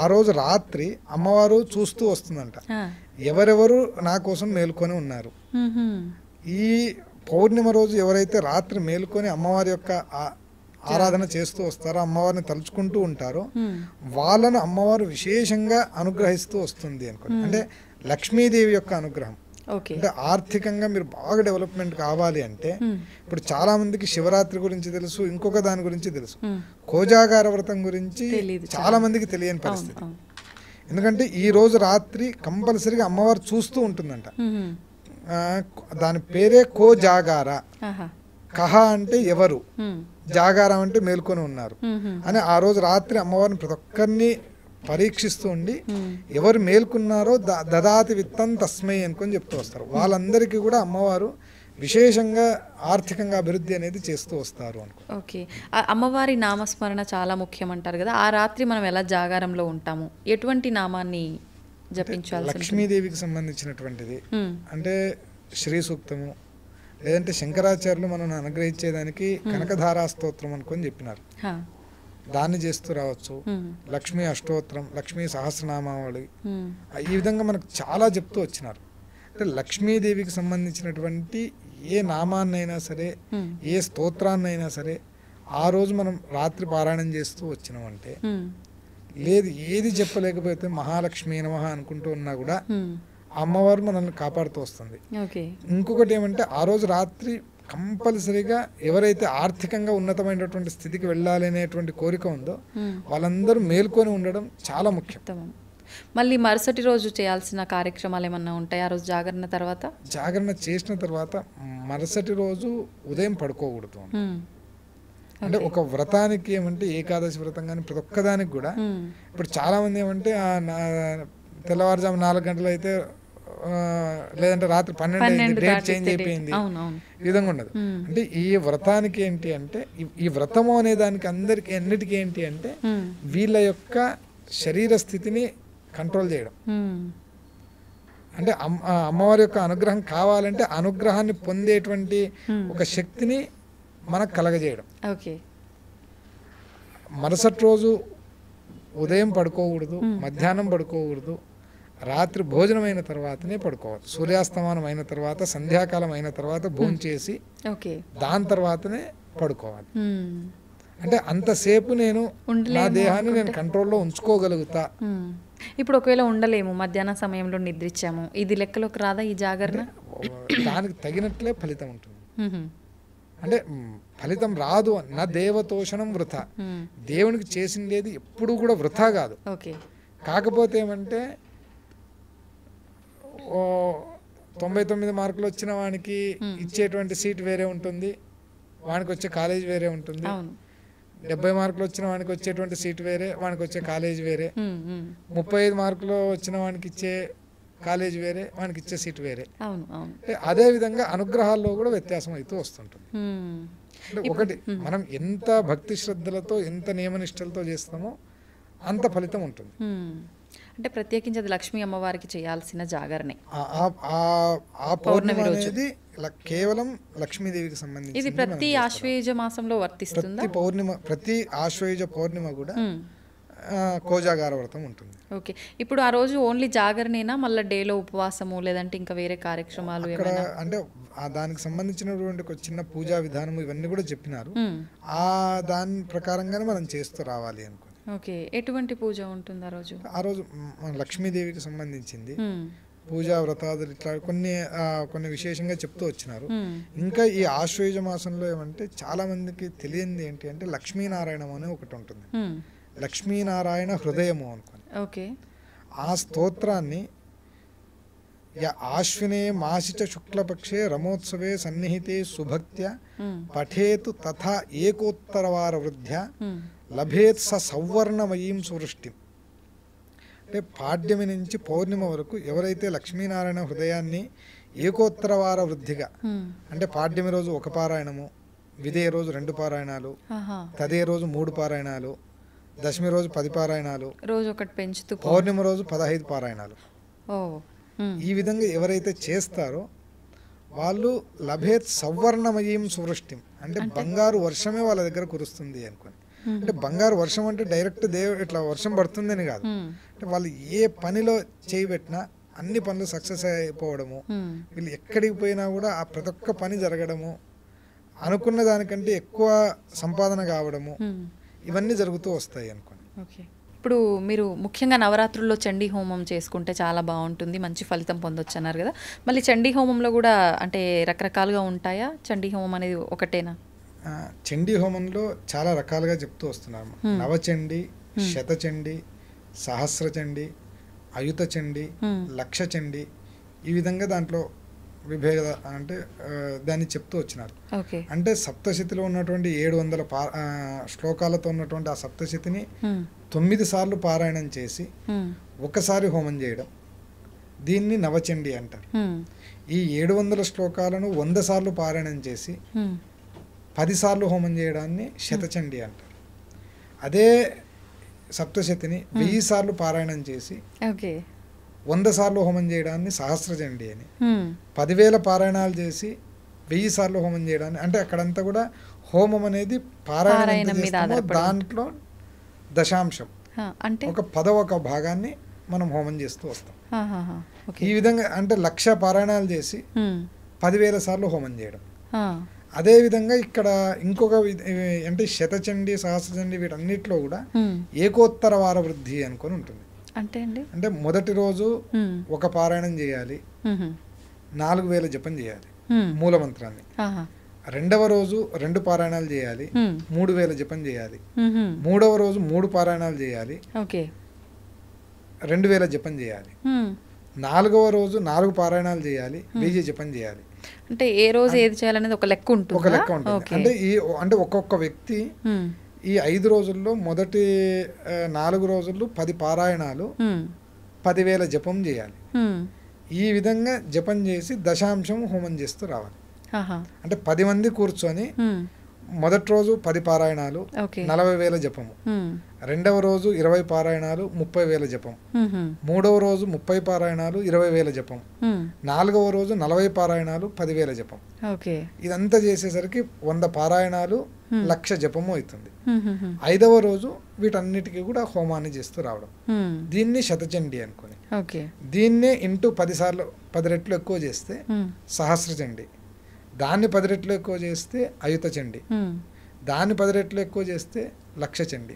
ఆ రోజు రాత్రి అమ్మవారు చూస్తూ వస్తుందంట ఎవరెవరు నా కోసం మేలుకొని ఉన్నారు ఈ పౌర్ణిమ రోజు ఎవరైతే రాత్రి మేలుకొని అమ్మవారి యొక్క ఆరాధన చేస్తూ వస్తారో అమ్మవారిని తలుచుకుంటూ ఉంటారో వాళ్ళను అమ్మవారు విశేషంగా అనుగ్రహిస్తూ వస్తుంది అనుకోండి అంటే లక్ష్మీదేవి యొక్క అనుగ్రహం అంటే ఆర్థికంగా మీరు బాగా డెవలప్మెంట్ కావాలి అంటే ఇప్పుడు చాలా మందికి శివరాత్రి గురించి తెలుసు ఇంకొక దాని గురించి తెలుసు కోజాగార వ్రతం గురించి చాలా మందికి తెలియని పరిస్థితి ఎందుకంటే ఈ రోజు రాత్రి కంపల్సరీగా అమ్మవారు చూస్తూ ఉంటుందంట దాని పేరే కో జాగార కహ అంటే ఎవరు జాగారం అంటే మేల్కొని ఉన్నారు అని ఆ రోజు రాత్రి అమ్మవారిని ప్రతి ఒక్కరిని పరీక్షిస్తూ ఉండి ఎవరు మేల్కొన్నారో దదాతి విత్తం తస్మై అనుకొని చెప్తూ వస్తారు వాళ్ళందరికీ కూడా అమ్మవారు విశేషంగా ఆర్థికంగా అభివృద్ధి అనేది చేస్తూ వస్తారు అనుకో ఓకే అమ్మవారి నామస్మరణ చాలా ముఖ్యం అంటారు కదా ఆ రాత్రి మనం ఎలా జాగారంలో ఉంటాము ఎటువంటి నామాన్ని జపించాలి లక్ష్మీదేవికి సంబంధించినటువంటిది అంటే శ్రీ సూక్తము లేదంటే శంకరాచార్యులు మనల్ని అనుగ్రహించేదానికి కనకధారా స్తోత్రం అనుకొని చెప్పినారు దాన్ని చేస్తూ రావచ్చు లక్ష్మీ అష్టోత్తరం లక్ష్మీ సహస్రనామావళి ఈ విధంగా మనకు చాలా చెప్తూ వచ్చినారు అంటే లక్ష్మీదేవికి సంబంధించినటువంటి ఏ నామాన్నైనా సరే ఏ స్తోత్రాన్నైనా సరే ఆ రోజు మనం రాత్రి పారాయణం చేస్తూ వచ్చినామంటే లేదు ఏది చెప్పలేకపోతే మహాలక్ష్మి నమహ అనుకుంటూ ఉన్నా కూడా అమ్మవారు మనల్ని కాపాడుతూ వస్తుంది ఇంకొకటి ఏమంటే ఆ రోజు రాత్రి కంపల్సరీగా ఎవరైతే ఆర్థికంగా ఉన్నతమైనటువంటి స్థితికి అనేటువంటి కోరిక ఉందో వాళ్ళందరూ మేల్కొని ఉండడం చాలా ముఖ్యం మళ్ళీ మరుసటి రోజు చేయాల్సిన కార్యక్రమాలు ఏమన్నా ఉంటాయి ఆ రోజు జాగరణ తర్వాత జాగరణ చేసిన తర్వాత మరుసటి రోజు ఉదయం పడుకోకూడదు అంటే ఒక వ్రతానికి ఏమంటే ఏకాదశి వ్రతం కానీ ప్రతి ఒక్కదానికి కూడా ఇప్పుడు చాలామంది ఏమంటే తెల్లవారుజాము నాలుగు గంటలు అయితే లేదంటే రాత్రి పన్నెండు డేట్ చేంజ్ అయిపోయింది ఈ విధంగా ఉండదు అంటే ఈ వ్రతానికి ఏంటి అంటే ఈ వ్రతము అనే దానికి అందరికి అన్నిటికీ ఏంటి అంటే వీళ్ళ యొక్క శరీర స్థితిని కంట్రోల్ చేయడం అంటే అమ్మవారి యొక్క అనుగ్రహం కావాలంటే అనుగ్రహాన్ని పొందేటువంటి ఒక శక్తిని మనకు కలగజేయడం మరుసటి రోజు ఉదయం పడుకోకూడదు మధ్యాహ్నం పడుకోకూడదు రాత్రి భోజనం అయిన తర్వాతనే పడుకోవాలి సూర్యాస్తమానం అయిన తర్వాత సంధ్యాకాలం అయిన తర్వాత భోజనం చేసి దాని తర్వాతనే పడుకోవాలి అంటే అంతసేపు నేను నా దేహాన్ని నేను కంట్రోల్లో ఉంచుకోగలుగుతా ఇప్పుడు ఒకవేళ ఉండలేము మధ్యాహ్నం సమయంలో నిద్రించాము ఇది లెక్కలోకి రాదా ఈ జాగరణ దానికి తగినట్లే ఫలితం ఉంటుంది అంటే ఫలితం రాదు నా దేవతోషణం వృథ దేవునికి లేదు ఎప్పుడు కూడా వృథ కాదు కాకపోతే ఏమంటే తొంభై తొమ్మిది మార్కులు వచ్చిన వానికి ఇచ్చేటువంటి సీట్ వేరే ఉంటుంది వానికి వచ్చే కాలేజ్ వేరే ఉంటుంది డెబ్బై మార్కులు వచ్చిన వానికి వచ్చేటువంటి సీట్ వేరే వానికి వచ్చే కాలేజ్ వేరే ముప్పై ఐదు మార్కులు వచ్చిన వానికి ఇచ్చే కాలేజ్ వేరే వానికి ఇచ్చే సీట్ వేరే అదే విధంగా అనుగ్రహాల్లో కూడా వ్యత్యాసం అయితే వస్తుంటుంది ఒకటి మనం ఎంత భక్తి శ్రద్ధలతో ఎంత నియమనిష్టలతో చేస్తామో అంత ఫలితం ఉంటుంది అంటే ప్రత్యేకించి అది లక్ష్మీ అమ్మవారికి చేయాల్సిన జాగరణే ఆ పౌర్ణమి కేవలం లక్ష్మీదేవికి సంబంధించి ఇది ప్రతి ఆశ్వేజ మాసంలో వర్తిస్తుంది పౌర్ణిమ ప్రతి ఆశ్వేజ పౌర్ణిమ కూడా కోజాగార వ్రతం ఉంటుంది ఓకే ఇప్పుడు ఆ రోజు ఓన్లీ జాగరణేనా మళ్ళీ డేలో ఉపవాసము లేదంటే ఇంకా వేరే కార్యక్రమాలు అంటే దానికి సంబంధించినటువంటి చిన్న పూజా విధానం ఇవన్నీ కూడా చెప్పినారు ఆ దాని ప్రకారంగానే మనం చేస్తూ రావాలి అనుకుంటున్నాం ఓకే ఎటువంటి పూజ ఉంటుంది ఆ రోజు ఆ రోజు లక్ష్మీదేవికి సంబంధించింది పూజా వ్రతాదులు ఇట్లా కొన్ని కొన్ని విశేషంగా చెప్తూ వచ్చినారు ఇంకా ఈ ఆశ్వయుజ మాసంలో ఏమంటే చాలా మందికి తెలియంది ఏంటి అంటే లక్ష్మీనారాయణం అని ఒకటి ఉంటుంది లక్ష్మీనారాయణ హృదయము అనుకోండి ఓకే ఆ స్తోత్రాన్ని ఆశ్వినే आश्विने శుక్లపక్షే రమోత్సవే సన్నిహితే सन्निहिते పఠేతు తథా ఏకోత్తరవార వృద్ధ్య లభేత్ స సౌవర్ణమయీం సువృష్టి అంటే పాడ్యమి నుంచి పౌర్ణిమ వరకు ఎవరైతే లక్ష్మీనారాయణ హృదయాన్ని ఏకోత్తరవార వృద్ధిగా అంటే పాడ్యమి రోజు ఒక పారాయణము విదే రోజు రెండు పారాయణాలు తదే రోజు మూడు పారాయణాలు దశమి రోజు పది పారాయణాలు రోజు ఒకటి పెంచుతూ పౌర్ణిమ రోజు పదహైదు పారాయణాలు ఓ Hmm. ఈ విధంగా ఎవరైతే చేస్తారో వాళ్ళు లభేత్ సవర్ణమయం సువృష్టి అంటే బంగారు వర్షమే వాళ్ళ దగ్గర కురుస్తుంది అనుకోండి hmm. అంటే బంగారు వర్షం అంటే డైరెక్ట్ దేవ ఇట్లా వర్షం పడుతుందని కాదు hmm. అంటే వాళ్ళు ఏ పనిలో చేయబెట్టినా అన్ని పనులు సక్సెస్ అయిపోవడము వీళ్ళు ఎక్కడికి పోయినా కూడా ఆ ప్రతి ఒక్క పని జరగడము అనుకున్న దానికంటే ఎక్కువ సంపాదన కావడము ఇవన్నీ జరుగుతూ వస్తాయి అనుకోండి ఇప్పుడు మీరు ముఖ్యంగా నవరాత్రుల్లో చండీ హోమం చేసుకుంటే చాలా బాగుంటుంది మంచి ఫలితం పొందొచ్చు అన్నారు కదా మళ్ళీ చండీ హోమంలో కూడా అంటే రకరకాలుగా ఉంటాయా చండీ హోమం అనేది ఒకటేనా చండీ హోమంలో చాలా రకాలుగా చెప్తూ వస్తున్నాము నవచండి శతచండి సహస్రచండి అయుత చండి లక్ష చండి ఈ విధంగా దాంట్లో విభేద అంటే దాన్ని చెప్తూ వచ్చినారు అంటే సప్తశతిలో ఉన్నటువంటి ఏడు వందల శ్లోకాలతో ఉన్నటువంటి ఆ సప్తశతిని తొమ్మిది సార్లు పారాయణం చేసి ఒకసారి హోమం చేయడం దీన్ని నవచండి అంటారు ఈ ఏడు వందల శ్లోకాలను వంద సార్లు పారాయణం చేసి పదిసార్లు హోమం చేయడాన్ని శతచండి అంటారు అదే సప్తశతిని వెయ్యి సార్లు పారాయణం చేసి వంద సార్లు హోమం చేయడాన్ని సహస్రచండి అని పదివేల పారాయణాలు చేసి వెయ్యి సార్లు హోమం చేయడాన్ని అంటే అక్కడంతా కూడా హోమం అనేది పారాయణం దాంట్లో దశాంశం అంటే ఒక పదవ ఒక భాగాన్ని మనం హోమం చేస్తూ వస్తాం ఈ విధంగా అంటే లక్ష పారాయణాలు చేసి పదివేల సార్లు హోమం చేయడం అదే విధంగా ఇక్కడ ఇంకొక అంటే శతచండి సహస్రచండి వీటన్నిటిలో కూడా ఏకోత్తర వార వృద్ధి అనుకొని ఉంటుంది అంటే అండి అంటే మొదటి రోజు ఒక పారాయణం చేయాలి నాలుగు వేల జపం చేయాలి మూల మంత్రాన్ని రెండవ రోజు రెండు పారాయణాలు చేయాలి మూడు వేల జపం చేయాలి మూడవ రోజు మూడు పారాయణాలు చేయాలి రెండు వేల జపం చేయాలి నాలుగవ రోజు నాలుగు పారాయణాలు చేయాలి వెయ్యి జపం చేయాలి అంటే ఏ రోజు ఏది చేయాలనేది ఒక లెక్క ఉంటుంది ఒక లెక్క ఉంటుంది అంటే ఈ అంటే ఒక్కొక్క వ్యక్తి ఈ ఐదు రోజుల్లో మొదటి నాలుగు రోజుల్లో పది పారాయణాలు పదివేల జపం చేయాలి ఈ విధంగా జపం చేసి దశాంశం హోమం చేస్తూ రావాలి అంటే పది మంది కూర్చొని మొదటి రోజు పది పారాయణాలు నలభై వేల జపము రెండవ రోజు ఇరవై పారాయణాలు ముప్పై వేల జపం మూడవ రోజు ముప్పై పారాయణాలు ఇరవై వేల జపం నాలుగవ రోజు నలభై పారాయణాలు పదివేల జపం ఇదంతా చేసేసరికి వంద పారాయణాలు లక్ష జపము అవుతుంది ఐదవ రోజు వీటన్నిటికీ కూడా హోమాన్ని చేస్తూ రావడం దీన్ని శతచండి అనుకుని దీన్నే ఇంటూ పది సార్లు పది రెట్లు ఎక్కువ చేస్తే సహస్రచండి దాన్ని పది రెట్లు ఎక్కువ చేస్తే అయుత చండి దాన్ని పది రెట్లు ఎక్కువ చేస్తే లక్ష చండి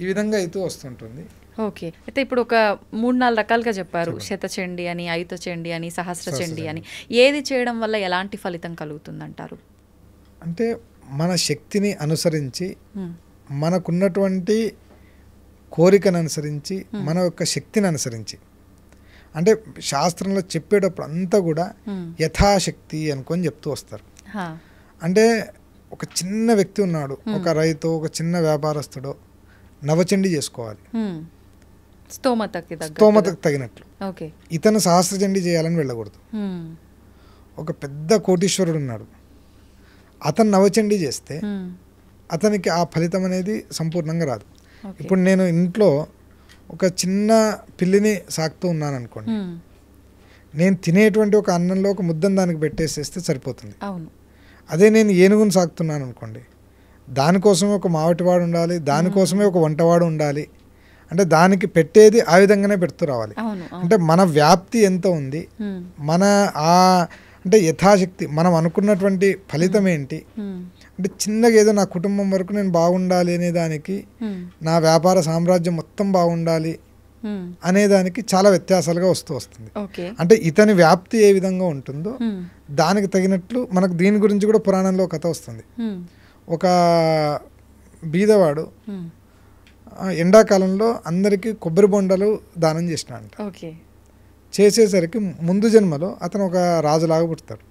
ఈ విధంగా అయితే వస్తుంటుంది ఓకే అయితే ఇప్పుడు ఒక మూడు నాలుగు రకాలుగా చెప్పారు శతచండి అని అయుత చండి అని సహస్ర చండి అని ఏది చేయడం వల్ల ఎలాంటి ఫలితం కలుగుతుందంటారు అంటే మన శక్తిని అనుసరించి మనకున్నటువంటి కోరికను అనుసరించి మన యొక్క శక్తిని అనుసరించి అంటే శాస్త్రంలో చెప్పేటప్పుడు అంతా కూడా యథాశక్తి అనుకొని చెప్తూ వస్తారు అంటే ఒక చిన్న వ్యక్తి ఉన్నాడు ఒక రైతు ఒక చిన్న వ్యాపారస్తుడు నవచండి చేసుకోవాలి స్తోమతకు తగినట్లు ఇతను సహస్రచండి చేయాలని వెళ్ళకూడదు ఒక పెద్ద కోటీశ్వరుడు ఉన్నాడు అతను నవచండి చేస్తే అతనికి ఆ ఫలితం అనేది సంపూర్ణంగా రాదు ఇప్పుడు నేను ఇంట్లో ఒక చిన్న పిల్లిని సాకుతూ ఉన్నాను అనుకోండి నేను తినేటువంటి ఒక అన్నంలో ఒక ముద్దను దానికి పెట్టేసేస్తే సరిపోతుంది అదే నేను ఏనుగును సాకుతున్నాను అనుకోండి దానికోసమే ఒక మావటివాడు ఉండాలి దానికోసమే ఒక వంటవాడు ఉండాలి అంటే దానికి పెట్టేది ఆ విధంగానే పెడుతూ రావాలి అంటే మన వ్యాప్తి ఎంత ఉంది మన ఆ అంటే యథాశక్తి మనం అనుకున్నటువంటి ఫలితం ఏంటి అంటే చిన్నగా ఏదో నా కుటుంబం వరకు నేను బాగుండాలి అనే దానికి నా వ్యాపార సామ్రాజ్యం మొత్తం బాగుండాలి అనేదానికి చాలా వ్యత్యాసాలుగా వస్తూ వస్తుంది అంటే ఇతని వ్యాప్తి ఏ విధంగా ఉంటుందో దానికి తగినట్లు మనకు దీని గురించి కూడా పురాణంలో కథ వస్తుంది ఒక బీదవాడు ఎండాకాలంలో అందరికీ కొబ్బరి బొండలు దానం చేసిన చేసేసరికి ముందు జన్మలో అతను ఒక రాజులాగా పుడతాడు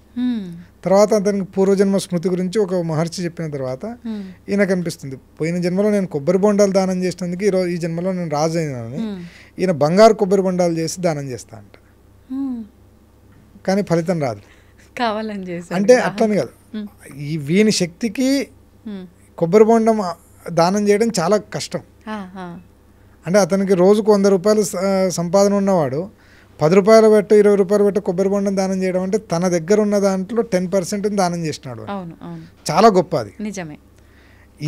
తర్వాత అతనికి పూర్వజన్మ స్మృతి గురించి ఒక మహర్షి చెప్పిన తర్వాత hmm. ఈయన కనిపిస్తుంది పోయిన జన్మలో నేను కొబ్బరి బొండాలు దానం చేసినందుకు ఈరోజు ఈ జన్మలో నేను రాజు అయినానని hmm. ఈయన బంగారు కొబ్బరి బొండాలు చేసి దానం చేస్తా అంట hmm. కానీ ఫలితం రాదు కావాలని చేసి అంటే అట్లని కాదు ఈ వీని శక్తికి కొబ్బరి బొండం దానం చేయడం చాలా కష్టం అంటే అతనికి రోజుకు వంద రూపాయలు సంపాదన ఉన్నవాడు పది రూపాయలు పెట్టు ఇరవై రూపాయలు పెట్టు కొబ్బరి బొండం దానం చేయడం అంటే తన దగ్గర ఉన్న దాంట్లో టెన్ పర్సెంట్ దానం చేసినాడు చాలా గొప్ప అది నిజమే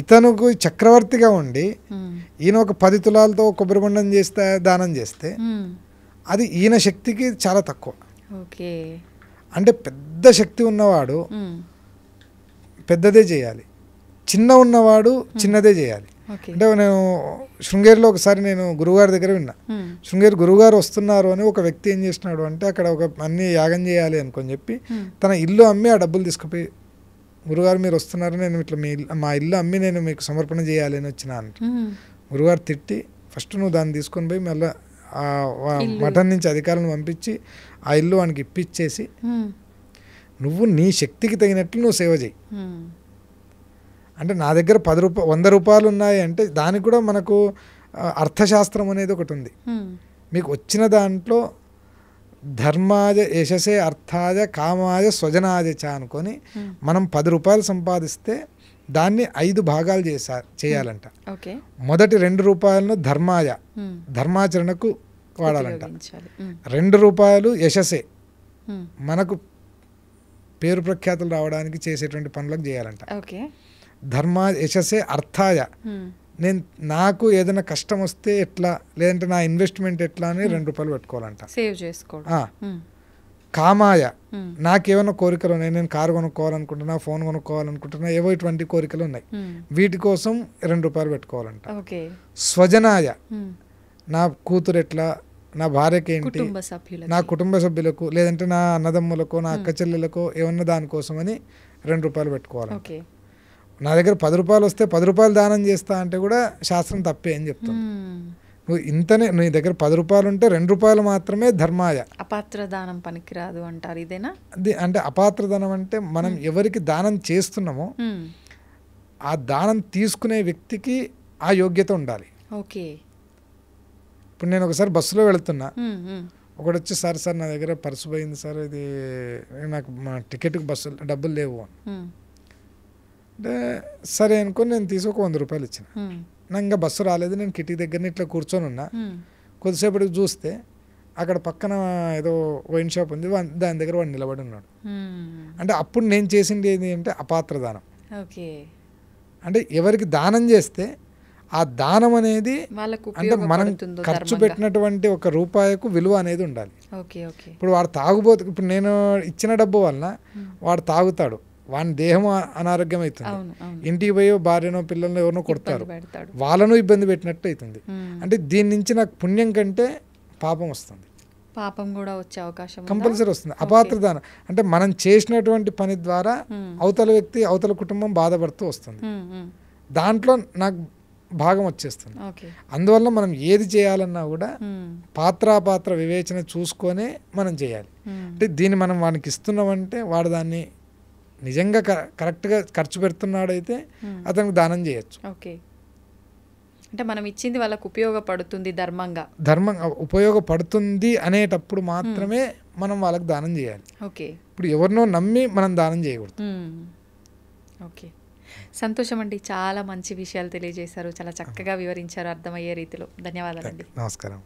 ఇతనుకు చక్రవర్తిగా ఉండి ఈయన ఒక పది తులాలతో కొబ్బరి బొండం చేస్తే దానం చేస్తే అది ఈయన శక్తికి చాలా తక్కువ అంటే పెద్ద శక్తి ఉన్నవాడు పెద్దదే చేయాలి చిన్న ఉన్నవాడు చిన్నదే చేయాలి అంటే నేను శృంగేరిలో ఒకసారి నేను గురువుగారి దగ్గర విన్నా hmm. శృంగేరి గురువుగారు వస్తున్నారు అని ఒక వ్యక్తి ఏం చేసినాడు అంటే అక్కడ ఒక అన్ని యాగం చేయాలి అనుకుని చెప్పి hmm. తన ఇల్లు అమ్మి ఆ డబ్బులు తీసుకుపోయి గురుగారు మీరు వస్తున్నారు నేను ఇట్లా మీ మా ఇల్లు అమ్మి నేను మీకు సమర్పణ చేయాలి అని వచ్చిన అంట hmm. గురుగారు తిట్టి ఫస్ట్ నువ్వు దాన్ని తీసుకొని పోయి మళ్ళీ మఠం నుంచి అధికారులను పంపించి ఆ ఇల్లు వానికి ఇప్పించేసి నువ్వు నీ శక్తికి తగినట్లు నువ్వు సేవ చేయి అంటే నా దగ్గర పది రూపా వంద రూపాయలు ఉన్నాయి అంటే దానికి కూడా మనకు అర్థశాస్త్రం అనేది ఒకటి ఉంది మీకు వచ్చిన దాంట్లో ధర్మాజ యశసే అర్థాజ కామాజ స్వజనాజ చ అనుకొని మనం పది రూపాయలు సంపాదిస్తే దాన్ని ఐదు భాగాలు చేసా చేయాలంట మొదటి రెండు రూపాయలను ధర్మాయ ధర్మాచరణకు వాడాలంట రెండు రూపాయలు యశసే మనకు పేరు ప్రఖ్యాతులు రావడానికి చేసేటువంటి పనులకు చేయాలంట ధర్మ యశసే అర్థాయ నేను నాకు ఏదైనా కష్టం వస్తే ఎట్లా లేదంటే నా ఇన్వెస్ట్మెంట్ ఎట్లా అని రెండు రూపాయలు పెట్టుకోవాలంట సేవ్ చేసుకోవాలి కామాయ నాకేమైనా కోరికలు ఉన్నాయి నేను కారు కొనుక్కోవాలనుకుంటున్నా ఫోన్ కొనుక్కోవాలనుకుంటున్నా ఏవో ఇటువంటి కోరికలు ఉన్నాయి వీటి కోసం రెండు రూపాయలు పెట్టుకోవాలంట స్వజనాయ నా కూతురు ఎట్లా నా భార్యకి ఏంటి నా కుటుంబ సభ్యులకు లేదంటే నా అన్నదమ్ములకు నా అక్క చెల్లెలకు ఏమన్నా అని రెండు రూపాయలు పెట్టుకోవాలి నా దగ్గర పది రూపాయలు వస్తే పది రూపాయలు దానం చేస్తా అంటే కూడా శాస్త్రం తప్పే అని చెప్తుంది నువ్వు ఇంతనే నీ దగ్గర పది రూపాయలు ఉంటే రెండు రూపాయలు మాత్రమే ధర్మాయ అపాత్ర దానం పనికిరాదు అంటారు ఇదేనా అంటే అపాత్ర దానం అంటే మనం ఎవరికి దానం చేస్తున్నామో ఆ దానం తీసుకునే వ్యక్తికి ఆ యోగ్యత ఉండాలి ఓకే ఇప్పుడు నేను ఒకసారి బస్సులో వెళుతున్నా ఒకటి వచ్చి సార్ సార్ నా దగ్గర పర్సు పోయింది సార్ ఇది నాకు మా టికెట్కి బస్సు డబ్బులు లేవు అని అంటే సరే అనుకుని నేను తీసుకొక వంద రూపాయలు ఇచ్చిన నాకు ఇంకా బస్సు రాలేదు నేను కిటికీ దగ్గర ఇట్లా కూర్చొని ఉన్నా కొద్దిసేపటికి చూస్తే అక్కడ పక్కన ఏదో వైన్ షాప్ ఉంది దాని దగ్గర వాడు నిలబడి ఉన్నాడు అంటే అప్పుడు నేను చేసింది ఏంటి అంటే అపాత్ర దానం అంటే ఎవరికి దానం చేస్తే ఆ దానం అనేది అంటే మనం ఖర్చు పెట్టినటువంటి ఒక రూపాయకు విలువ అనేది ఉండాలి ఇప్పుడు వాడు తాగుబోతు ఇప్పుడు నేను ఇచ్చిన డబ్బు వలన వాడు తాగుతాడు వాని దేహం అనారోగ్యం అవుతుంది ఇంటికి పోయి భార్యనో పిల్లలను ఎవరినో కొడతారు వాళ్ళను ఇబ్బంది పెట్టినట్టు అవుతుంది అంటే దీని నుంచి నాకు పుణ్యం కంటే పాపం వస్తుంది పాపం కూడా వచ్చే అవకాశం కంపల్సరీ వస్తుంది అపాత్రదానం అంటే మనం చేసినటువంటి పని ద్వారా అవతల వ్యక్తి అవతల కుటుంబం బాధపడుతూ వస్తుంది దాంట్లో నాకు భాగం వచ్చేస్తుంది అందువల్ల మనం ఏది చేయాలన్నా కూడా పాత్రాపాత్ర వివేచన చూసుకొనే మనం చేయాలి అంటే దీన్ని మనం వానికి ఇస్తున్నామంటే వాడు దాన్ని నిజంగా కరెక్ట్గా ఖర్చు పెడుతున్నాడైతే hmm. అతనికి దానం చేయొచ్చు ఓకే అంటే మనం ఇచ్చింది వాళ్ళకు ఉపయోగపడుతుంది ధర్మంగా ధర్మంగా ఉపయోగపడుతుంది అనేటప్పుడు మాత్రమే hmm. మనం వాళ్ళకి దానం చేయాలి ఓకే ఇప్పుడు ఎవరినో నమ్మి మనం దానం చేయకూడదు hmm. ఓకే సంతోషం అండి చాలా మంచి విషయాలు తెలియజేశారు చాలా చక్కగా వివరించారు అర్థమయ్యే రీతిలో ధన్యవాదాలు నమస్కారం